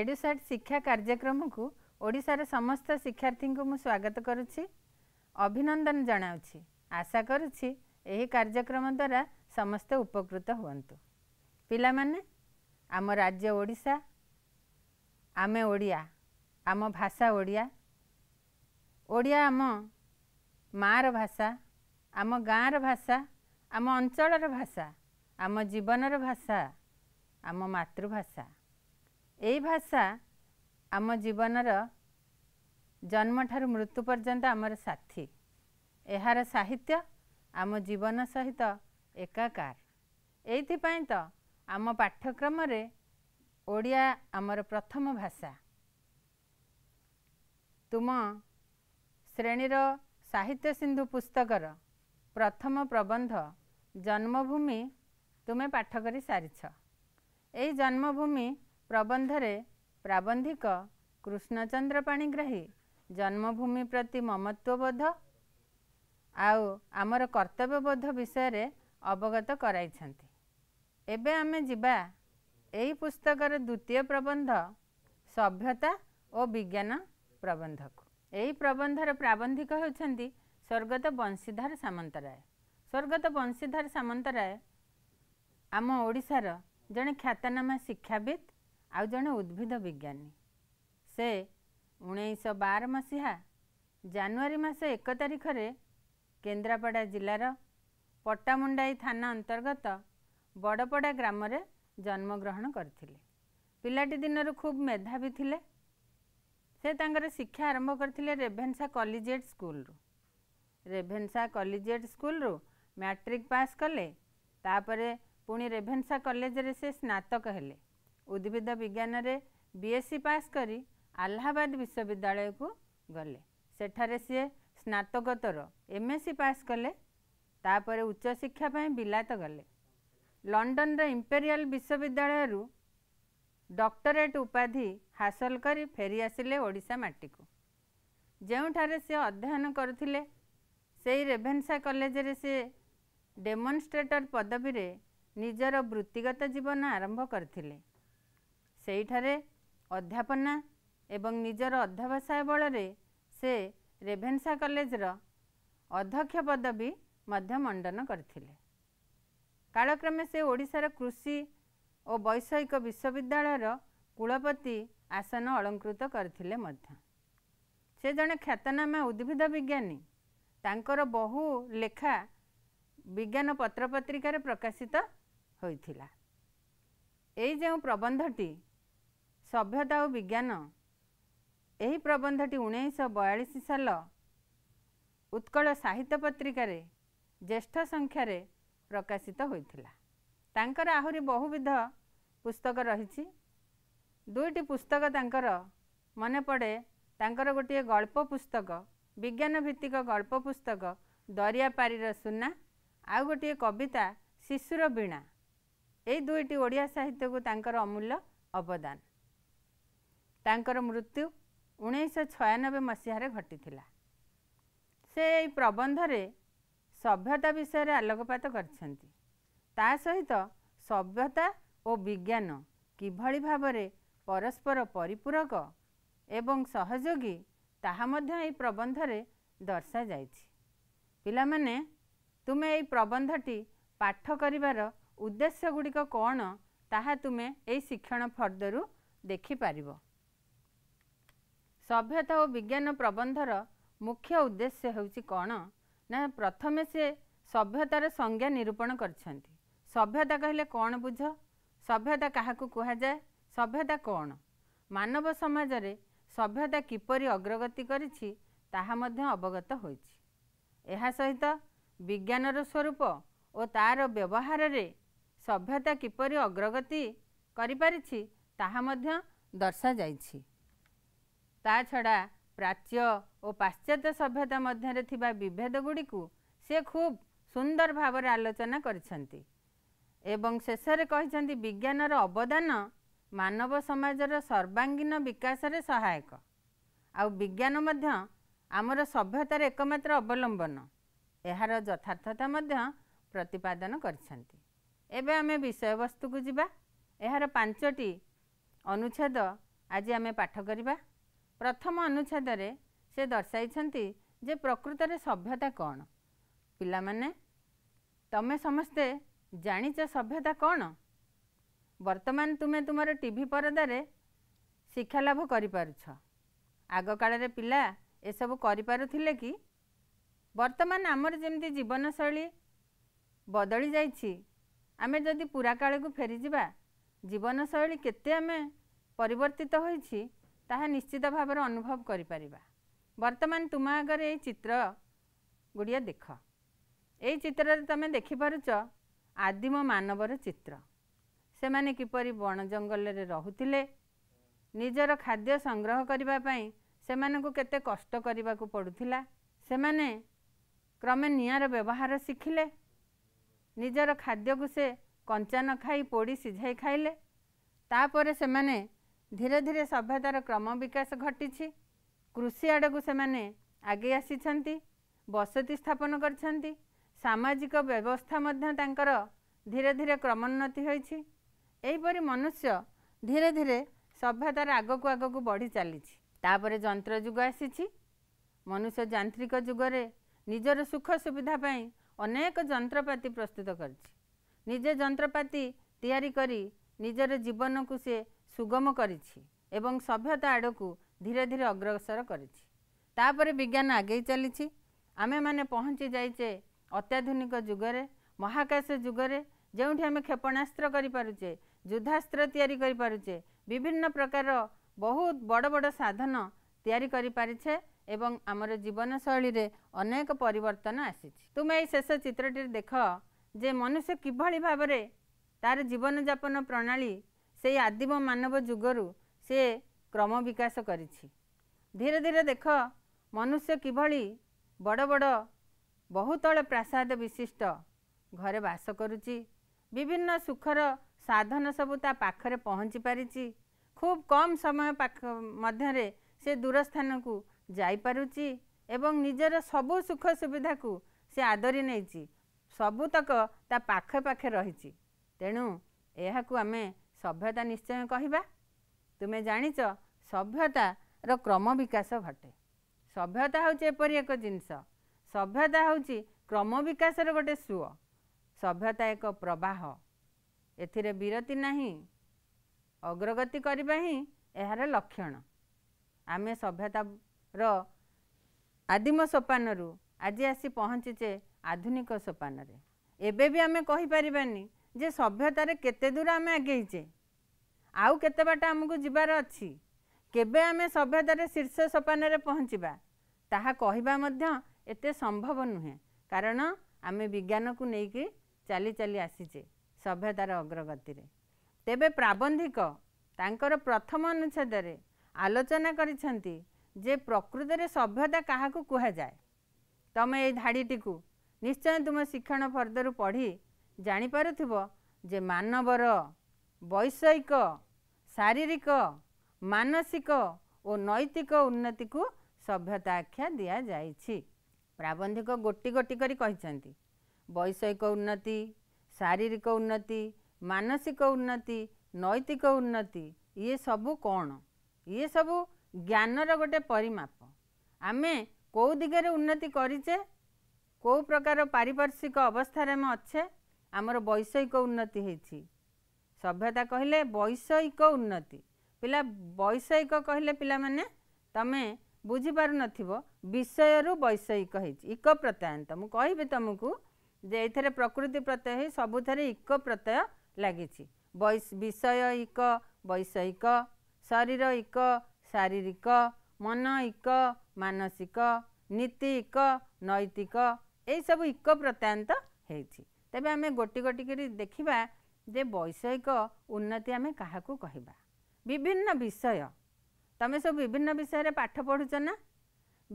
EDUSAT ଶିକ୍ଷା କାର୍ଯ୍ୟକ୍ରମକୁ ଓଡ଼ିଶାର ସମସ୍ତ ଶିକ୍ଷାର୍ଥୀଙ୍କୁ ମୁଁ ସ୍ୱାଗତ କରୁଛି ଅଭିନନ୍ଦନ ଜଣାଉଛି ଆଶା କରୁଛି ଏହି କାର୍ଯ୍ୟକ୍ରମ ଦ୍ୱାରା ସମସ୍ତେ ଉପକୃତ ହୁଅନ୍ତୁ ପିଲାମାନେ ଆମ ରାଜ୍ୟ ଓଡ଼ିଶା ଆମେ ଓଡ଼ିଆ ଆମ ଭାଷା ଓଡ଼ିଆ ଓଡ଼ିଆ ଆମ ମାଆର ଭାଷା ଆମ ଗାଁର ଭାଷା ଆମ ଅଞ୍ଚଳର ଭାଷା ଆମ ଜୀବନର ଭାଷା ଆମ ମାତୃଭାଷା ଏଇ ଭାଷା ଆମ ଜୀବନର ଜନ୍ମଠାରୁ ମୃତ୍ୟୁ ପର୍ଯ୍ୟନ୍ତ ଆମର ସାଥୀ ଏହାର ସାହିତ୍ୟ ଆମ ଜୀବନ ସହିତ ଏକାକାର ଏଇଥିପାଇଁ ତ ଆମ ପାଠ୍ୟକ୍ରମରେ ଓଡ଼ିଆ ଆମର ପ୍ରଥମ ଭାଷା ତୁମ ଶ୍ରେଣୀର ସାହିତ୍ୟ ସିନ୍ଧୁ ପୁସ୍ତକର ପ୍ରଥମ ପ୍ରବନ୍ଧ ଜନ୍ମଭୂମି ତୁମେ ପାଠ କରି ସାରିଛ ଏହି ଜନ୍ମଭୂମି ପ୍ରବନ୍ଧରେ ପ୍ରାବନ୍ଧିକ କୃଷ୍ଣଚନ୍ଦ୍ର ପାଣିଗ୍ରାହୀ ଜନ୍ମଭୂମି ପ୍ରତି ମମତ୍ଵବୋଧ ଆଉ ଆମର କର୍ତ୍ତବ୍ୟବୋଧ ବିଷୟରେ ଅବଗତ କରାଇଛନ୍ତି ଏବେ ଆମେ ଯିବା ଏହି ପୁସ୍ତକର ଦ୍ୱିତୀୟ ପ୍ରବନ୍ଧ ସଭ୍ୟତା ଓ ବିଜ୍ଞାନ ପ୍ରବନ୍ଧକୁ ଏହି ପ୍ରବନ୍ଧର ପ୍ରାବନ୍ଧିକ ହେଉଛନ୍ତି ସ୍ୱର୍ଗତ ବଂଶୀଧର ସାମନ୍ତରାୟ ସ୍ୱର୍ଗତ ବଂଶୀଧର ସାମନ୍ତରାୟ ଆମ ଓଡ଼ିଶାର ଜଣେ ଖ୍ୟାତନାମା ଶିକ୍ଷାବିତ୍ ଆଉ ଜଣେ ଉଦ୍ଭିଦ ବିଜ୍ଞାନୀ ସେ ଉଣେଇଶହ ବାର ମସିହା ଜାନୁଆରୀ ମାସ ଏକ ତାରିଖରେ କେନ୍ଦ୍ରାପଡ଼ା ଜିଲ୍ଲାର ପଟ୍ଟାମୁଣ୍ଡାଇ ଥାନା ଅନ୍ତର୍ଗତ ବଡ଼ପଡ଼ା ଗ୍ରାମରେ ଜନ୍ମଗ୍ରହଣ କରିଥିଲେ ପିଲାଟି ଦିନରୁ ଖୁବ୍ ମେଧାବୀ ଥିଲେ ସେ ତାଙ୍କର ଶିକ୍ଷା ଆରମ୍ଭ କରିଥିଲେ ରେଭେନ୍ସା କଲିଜିଏଟ୍ ସ୍କୁଲରୁ ରେଭେନ୍ସା କଲିଜିଏଟ୍ ସ୍କୁଲରୁ ମ୍ୟାଟ୍ରିକ୍ ପାସ୍ କଲେ ତାପରେ ପୁଣି ରେଭେନ୍ସା କଲେଜରେ ସେ ସ୍ନାତକ ହେଲେ ଉଦ୍ଭିଦ ବିଜ୍ଞାନରେ ବି ଏସ୍ ସି ପାସ୍ କରି ଆହ୍ଲାବାଦ ବିଶ୍ୱବିଦ୍ୟାଳୟକୁ ଗଲେ ସେଠାରେ ସିଏ ସ୍ନାତକୋତ୍ତର ଏମ୍ ଏସ୍ ସି ପାସ୍ କଲେ ତାପରେ ଉଚ୍ଚ ଶିକ୍ଷା ପାଇଁ ବିଲାତ ଗଲେ ଲଣ୍ଡନର ଇମ୍ପେରିଆଲ ବିଶ୍ୱବିଦ୍ୟାଳୟରୁ ଡକ୍ଟରେଟ୍ ଉପାଧି ହାସଲ କରି ଫେରିଆସିଲେ ଓଡ଼ିଶା ମାଟିକୁ ଯେଉଁଠାରେ ସେ ଅଧ୍ୟୟନ କରୁଥିଲେ ସେଇ ରେଭେନ୍ସା କଲେଜରେ ସେ ଡେମନଷ୍ଟ୍ରେଟର ପଦବୀରେ ନିଜର ବୃତ୍ତିଗତ ଜୀବନ ଆରମ୍ଭ କରିଥିଲେ ସେଇଠାରେ ଅଧ୍ୟାପନା ଏବଂ ନିଜର ଅଧ୍ୟବସାୟ ବଳରେ ସେ ରେଭେନ୍ସା କଲେଜର ଅଧ୍ୟକ୍ଷ ପଦବୀ ମଧ୍ୟ ମଣ୍ଡନ କରିଥିଲେ କାଳକ୍ରମେ ସେ ଓଡ଼ିଶାର କୃଷି ଓ ବୈଷୟିକ ବିଶ୍ୱବିଦ୍ୟାଳୟର କୁଳପତି ଆସନ ଅଳଙ୍କୃତ କରିଥିଲେ ମଧ୍ୟ ସେ ଜଣେ ଖ୍ୟାତନାମା ଉଦ୍ଭିଦ ବିଜ୍ଞାନୀ ତାଙ୍କର ବହୁ ଲେଖା ବିଜ୍ଞାନ ପତ୍ରପତ୍ରିକାରେ ପ୍ରକାଶିତ ହୋଇଥିଲା ଏଇ ଯେଉଁ ପ୍ରବନ୍ଧଟି ସଭ୍ୟତା ଓ ବିଜ୍ଞାନ ଏହି ପ୍ରବନ୍ଧଟି ଉଣେଇଶହ ବୟାଳିଶ ସାଲ ଉତ୍କଳ ସାହିତ୍ୟ ପତ୍ରିକାରେ ଜ୍ୟେଷ୍ଠ ସଂଖ୍ୟାରେ ପ୍ରକାଶିତ ହୋଇଥିଲା ତାଙ୍କର ଆହୁରି ବହୁବିଧ ପୁସ୍ତକ ରହିଛି ଦୁଇଟି ପୁସ୍ତକ ତାଙ୍କର ମନେ ପଡ଼େ ତାଙ୍କର ଗୋଟିଏ ଗଳ୍ପ ପୁସ୍ତକ ବିଜ୍ଞାନ ଭିତ୍ତିକ ଗଳ୍ପ ପୁସ୍ତକ ଦରିଆ ପାରିର ସୁନା ଆଉ ଗୋଟିଏ କବିତା ଶିଶୁର ବୀଣା ଏଇ ଦୁଇଟି ଓଡ଼ିଆ ସାହିତ୍ୟକୁ ତାଙ୍କର ଅମୂଲ୍ୟ ଅବଦାନ ତାଙ୍କର ମୃତ୍ୟୁ ଉଣେଇଶହ ଛୟାନବେ ମସିହାରେ ଘଟିଥିଲା ସେ ଏହି ପ୍ରବନ୍ଧରେ ସଭ୍ୟତା ବିଷୟରେ ଆଲୋକପାତ କରିଛନ୍ତି ତା ସହିତ ସଭ୍ୟତା ଓ ବିଜ୍ଞାନ କିଭଳି ଭାବରେ ପରସ୍ପର ପରିପୂରକ ଏବଂ ସହଯୋଗୀ ତାହା ମଧ୍ୟ ଏହି ପ୍ରବନ୍ଧରେ ଦର୍ଶାଯାଇଛି ପିଲାମାନେ ତୁମେ ଏହି ପ୍ରବନ୍ଧଟି ପାଠ କରିବାର ଉଦ୍ଦେଶ୍ୟ ଗୁଡ଼ିକ କ'ଣ ତାହା ତୁମେ ଏହି ଶିକ୍ଷଣ ଫର୍ଦ୍ଦରୁ ଦେଖିପାରିବ ସଭ୍ୟତା ଓ ବିଜ୍ଞାନ ପ୍ରବନ୍ଧର ମୁଖ୍ୟ ଉଦ୍ଦେଶ୍ୟ ହେଉଛି କ'ଣ ନା ପ୍ରଥମେ ସେ ସଭ୍ୟତାର ସଂଜ୍ଞା ନିରୂପଣ କରିଛନ୍ତି ସଭ୍ୟତା କହିଲେ କ'ଣ ବୁଝ ସଭ୍ୟତା କାହାକୁ କୁହାଯାଏ ସଭ୍ୟତା କ'ଣ ମାନବ ସମାଜରେ ସଭ୍ୟତା କିପରି ଅଗ୍ରଗତି କରିଛି ତାହା ମଧ୍ୟ ଅବଗତ ହୋଇଛି ଏହା ସହିତ ବିଜ୍ଞାନର ସ୍ୱରୂପ ଓ ତା'ର ବ୍ୟବହାରରେ ସଭ୍ୟତା କିପରି ଅଗ୍ରଗତି କରିପାରିଛି ତାହା ମଧ୍ୟ ଦର୍ଶାଯାଇଛି ତା ଛଡ଼ା ପ୍ରାଚ୍ୟ ଓ ପାଶ୍ଚାତ୍ୟ ସଭ୍ୟତା ମଧ୍ୟରେ ଥିବା ବିଭେଦ ଗୁଡ଼ିକୁ ସେ ଖୁବ୍ ସୁନ୍ଦର ଭାବରେ ଆଲୋଚନା କରିଛନ୍ତି ଏବଂ ଶେଷରେ କହିଛନ୍ତି ବିଜ୍ଞାନର ଅବଦାନ ମାନବ ସମାଜର ସର୍ବାଙ୍ଗୀନ ବିକାଶରେ ସହାୟକ ଆଉ ବିଜ୍ଞାନ ମଧ୍ୟ ଆମର ସଭ୍ୟତାର ଏକମାତ୍ର ଅବଲମ୍ବନ ଏହାର ଯଥାର୍ଥତା ମଧ୍ୟ ପ୍ରତିପାଦନ କରିଛନ୍ତି ଏବେ ଆମେ ବିଷୟବସ୍ତୁକୁ ଯିବା ଏହାର ପାଞ୍ଚଟି ଅନୁଚ୍ଛେଦ ଆଜି ଆମେ ପାଠ କରିବା ପ୍ରଥମ ଅନୁଚ୍ଛେଦରେ ସେ ଦର୍ଶାଇଛନ୍ତି ଯେ ପ୍ରକୃତରେ ସଭ୍ୟତା କ'ଣ ପିଲାମାନେ ତମେ ସମସ୍ତେ ଜାଣିଛ ସଭ୍ୟତା କ'ଣ ବର୍ତ୍ତମାନ ତୁମେ ତୁମର ଟି ଭି ପରଦାରେ ଶିକ୍ଷାଲାଭ କରିପାରୁଛ ଆଗକାଳରେ ପିଲା ଏସବୁ କରିପାରୁଥିଲେ କି ବର୍ତ୍ତମାନ ଆମର ଯେମିତି ଜୀବନଶୈଳୀ ବଦଳି ଯାଇଛି ଆମେ ଯଦି ପୁରା କାଳକୁ ଫେରିଯିବା ଜୀବନଶୈଳୀ କେତେ ଆମେ ପରିବର୍ତ୍ତିତ ହୋଇଛି ତାହା ନିଶ୍ଚିତ ଭାବରେ ଅନୁଭବ କରିପାରିବା ବର୍ତ୍ତମାନ ତୁମ ଆଗରେ ଏଇ ଚିତ୍ର ଗୁଡ଼ିଏ ଦେଖ ଏଇ ଚିତ୍ରରେ ତୁମେ ଦେଖିପାରୁଛ ଆଦିମ ମାନବର ଚିତ୍ର ସେମାନେ କିପରି ବଣ ଜଙ୍ଗଲରେ ରହୁଥିଲେ ନିଜର ଖାଦ୍ୟ ସଂଗ୍ରହ କରିବା ପାଇଁ ସେମାନଙ୍କୁ କେତେ କଷ୍ଟ କରିବାକୁ ପଡ଼ୁଥିଲା ସେମାନେ କ୍ରମେ ନିଆଁର ବ୍ୟବହାର ଶିଖିଲେ ନିଜର ଖାଦ୍ୟକୁ ସେ କଞ୍ଚା ନ ଖାଇ ପୋଡ଼ି ସିଝାଇ ଖାଇଲେ ତାପରେ ସେମାନେ ଧୀରେ ଧୀରେ ସଭ୍ୟତାର କ୍ରମ ବିକାଶ ଘଟିଛି କୃଷି ଆଡ଼କୁ ସେମାନେ ଆଗେଇ ଆସିଛନ୍ତି ବସତି ସ୍ଥାପନ କରିଛନ୍ତି ସାମାଜିକ ବ୍ୟବସ୍ଥା ମଧ୍ୟ ତାଙ୍କର ଧୀରେ ଧୀରେ କ୍ରମୋନ୍ନତି ହୋଇଛି ଏହିପରି ମନୁଷ୍ୟ ଧୀରେ ଧୀରେ ସଭ୍ୟତାର ଆଗକୁ ଆଗକୁ ବଢ଼ି ଚାଲିଛି ତାପରେ ଯନ୍ତ୍ର ଯୁଗ ଆସିଛି ମନୁଷ୍ୟ ଯାନ୍ତ୍ରିକ ଯୁଗରେ ନିଜର ସୁଖ ସୁବିଧା ପାଇଁ ଅନେକ ଯନ୍ତ୍ରପାତି ପ୍ରସ୍ତୁତ କରିଛି ନିଜେ ଯନ୍ତ୍ରପାତି ତିଆରି କରି ନିଜର ଜୀବନକୁ ସିଏ ସୁଗମ କରିଛି ଏବଂ ସଭ୍ୟତା ଆଡ଼କୁ ଧୀରେ ଧୀରେ ଅଗ୍ରସର କରିଛି ତାପରେ ବିଜ୍ଞାନ ଆଗେଇ ଚାଲିଛି ଆମେମାନେ ପହଞ୍ଚି ଯାଇଛେ ଅତ୍ୟାଧୁନିକ ଯୁଗରେ ମହାକାଶ ଯୁଗରେ ଯେଉଁଠି ଆମେ କ୍ଷେପଣାସ୍ତ୍ର କରିପାରୁଛେ ଯୁଦ୍ଧାସ୍ତ୍ର ତିଆରି କରିପାରୁଛେ ବିଭିନ୍ନ ପ୍ରକାର ବହୁତ ବଡ଼ ବଡ଼ ସାଧନ ତିଆରି କରିପାରିଛେ ଏବଂ ଆମର ଜୀବନଶୈଳୀରେ ଅନେକ ପରିବର୍ତ୍ତନ ଆସିଛି ତୁମେ ଏଇ ଶେଷ ଚିତ୍ରଟିରେ ଦେଖ ଯେ ମନୁଷ୍ୟ କିଭଳି ଭାବରେ ତା'ର ଜୀବନଯାପନ ପ୍ରଣାଳୀ ସେଇ ଆଦିମ ମାନବ ଯୁଗରୁ ସେ କ୍ରମ ବିକାଶ କରିଛି ଧୀରେ ଧୀରେ ଦେଖ ମନୁଷ୍ୟ କିଭଳି ବଡ଼ ବଡ଼ ବହୁତଳ ପ୍ରାସାଦ ବିଶିଷ୍ଟ ଘରେ ବାସ କରୁଛି ବିଭିନ୍ନ ସୁଖର ସାଧନ ସବୁ ତା ପାଖରେ ପହଞ୍ଚି ପାରିଛି ଖୁବ୍ କମ୍ ସମୟ ପାଖ ମଧ୍ୟରେ ସେ ଦୂରସ୍ଥାନକୁ ଯାଇପାରୁଛି ଏବଂ ନିଜର ସବୁ ସୁଖ ସୁବିଧାକୁ ସେ ଆଦରି ନେଇଛି ସବୁତକ ତା ପାଖେ ପାଖେ ରହିଛି ତେଣୁ ଏହାକୁ ଆମେ ସଭ୍ୟତା ନିଶ୍ଚୟ କହିବା ତୁମେ ଜାଣିଛ ସଭ୍ୟତାର କ୍ରମ ବିକାଶ ଘଟେ ସଭ୍ୟତା ହେଉଛି ଏପରି ଏକ ଜିନିଷ ସଭ୍ୟତା ହେଉଛି କ୍ରମ ବିକାଶର ଗୋଟେ ସୁଅ ସଭ୍ୟତା ଏକ ପ୍ରବାହ ଏଥିରେ ବିରତି ନାହିଁ ଅଗ୍ରଗତି କରିବା ହିଁ ଏହାର ଲକ୍ଷଣ ଆମେ ସଭ୍ୟତାର ଆଦିମ ସୋପାନରୁ ଆଜି ଆସି ପହଞ୍ଚିଛେ ଆଧୁନିକ ସୋପାନରେ ଏବେ ବି ଆମେ କହିପାରିବାନି ଯେ ସଭ୍ୟତାରେ କେତେ ଦୂର ଆମେ ଆଗେଇଛେ ଆଉ କେତେ ବାଟ ଆମକୁ ଯିବାର ଅଛି କେବେ ଆମେ ସଭ୍ୟତାରେ ଶୀର୍ଷ ସୋପାନରେ ପହଞ୍ଚିବା ତାହା କହିବା ମଧ୍ୟ ଏତେ ସମ୍ଭବ ନୁହେଁ କାରଣ ଆମେ ବିଜ୍ଞାନକୁ ନେଇକି ଚାଲି ଚାଲି ଆସିଛେ ସଭ୍ୟତାର ଅଗ୍ରଗତିରେ ତେବେ ପ୍ରାବନ୍ଧିକ ତାଙ୍କର ପ୍ରଥମ ଅନୁଚ୍ଛେଦରେ ଆଲୋଚନା କରିଛନ୍ତି ଯେ ପ୍ରକୃତରେ ସଭ୍ୟତା କାହାକୁ କୁହାଯାଏ ତୁମେ ଏଇ ଧାଡ଼ିଟିକୁ ନିଶ୍ଚୟ ତୁମ ଶିକ୍ଷଣ ଫର୍ଦ୍ଦରୁ ପଢ଼ି ଜାଣିପାରୁଥିବ ଯେ ମାନବର ବୈଷୟିକ ଶାରୀରିକ ମାନସିକ ଓ ନୈତିକ ଉନ୍ନତିକୁ ସଭ୍ୟତା ଆଖ୍ୟା ଦିଆଯାଇଛି ପ୍ରାବନ୍ଧିକ ଗୋଟି ଗୋଟି କରି କହିଛନ୍ତି ବୈଷୟିକ ଉନ୍ନତି ଶାରୀରିକ ଉନ୍ନତି ମାନସିକ ଉନ୍ନତି ନୈତିକ ଉନ୍ନତି ଇଏ ସବୁ କ'ଣ ଇଏ ସବୁ ଜ୍ଞାନର ଗୋଟେ ପରିମାପ ଆମେ କେଉଁ ଦିଗରେ ଉନ୍ନତି କରିଛେ କେଉଁ ପ୍ରକାର ପାରିପାର୍ଶ୍ୱିକ ଅବସ୍ଥାରେ ଆମେ ଅଛେ ଆମର ବୈଷୟିକ ଉନ୍ନତି ହେଇଛି ସଭ୍ୟତା କହିଲେ ବୈଷୟିକ ଉନ୍ନତି ପିଲା ବୈଷୟିକ କହିଲେ ପିଲାମାନେ ତମେ ବୁଝିପାରୁନଥିବ ବିଷୟରୁ ବୈଷୟିକ ହେଇଛି ଇକ ପ୍ରତ୍ୟୟନ୍ତ ମୁଁ କହିବି ତୁମକୁ ଯେ ଏଥିରେ ପ୍ରକୃତି ପ୍ରତ୍ୟୟ ହେଇ ସବୁଥିରେ ଇକ ପ୍ରତ୍ୟୟ ଲାଗିଛି ବିଷୟ ଇକ ବୈଷୟିକ ଶରୀର ଇକ ଶାରୀରିକ ମନ ଇକ ମାନସିକ ନୀତି ଇକ ନୈତିକ ଏଇସବୁ ଇକ ପ୍ରତ୍ୟାନ୍ତ ହେଇଛି ତେବେ ଆମେ ଗୋଟି ଗୋଟି କରି ଦେଖିବା ଯେ ବୈଷୟିକ ଉନ୍ନତି ଆମେ କାହାକୁ କହିବା ବିଭିନ୍ନ ବିଷୟ ତମେ ସବୁ ବିଭିନ୍ନ ବିଷୟରେ ପାଠ ପଢ଼ୁଛ ନା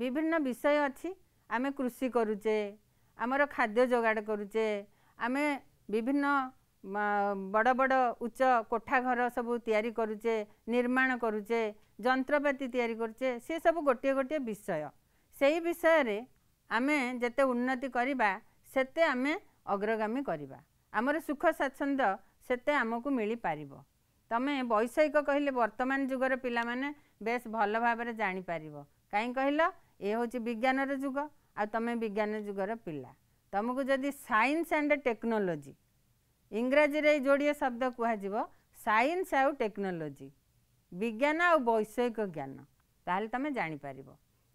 ବିଭିନ୍ନ ବିଷୟ ଅଛି ଆମେ କୃଷି କରୁଛେ ଆମର ଖାଦ୍ୟ ଯୋଗାଡ଼ କରୁଛେ ଆମେ ବିଭିନ୍ନ ବଡ଼ ବଡ଼ ଉଚ୍ଚ କୋଠାଘର ସବୁ ତିଆରି କରୁଛେ ନିର୍ମାଣ କରୁଛେ ଯନ୍ତ୍ରପାତି ତିଆରି କରୁଛେ ସିଏ ସବୁ ଗୋଟିଏ ଗୋଟିଏ ବିଷୟ ସେଇ ବିଷୟରେ ଆମେ ଯେତେ ଉନ୍ନତି କରିବା ସେତେ ଆମେ ଅଗ୍ରଗାମୀ କରିବା ଆମର ସୁଖ ସ୍ୱାଚ୍ଛନ୍ଦ୍ୟ ସେତେ ଆମକୁ ମିଳିପାରିବ ତୁମେ ବୈଷୟିକ କହିଲେ ବର୍ତ୍ତମାନ ଯୁଗର ପିଲାମାନେ ବେଶ ଭଲ ଭାବରେ ଜାଣିପାରିବ କାହିଁ କହିଲ ଏ ହେଉଛି ବିଜ୍ଞାନର ଯୁଗ ଆଉ ତୁମେ ବିଜ୍ଞାନ ଯୁଗର ପିଲା ତୁମକୁ ଯଦି ସାଇନ୍ସ ଆଣ୍ଡ ଟେକ୍ନୋଲୋଜି ଇଂରାଜୀରେ ଏଇ ଯୋଡ଼ିଏ ଶବ୍ଦ କୁହାଯିବ ସାଇନ୍ସ ଆଉ ଟେକ୍ନୋଲୋଜି ବିଜ୍ଞାନ ଆଉ ବୈଷୟିକ ଜ୍ଞାନ ତାହେଲେ ତୁମେ ଜାଣିପାରିବ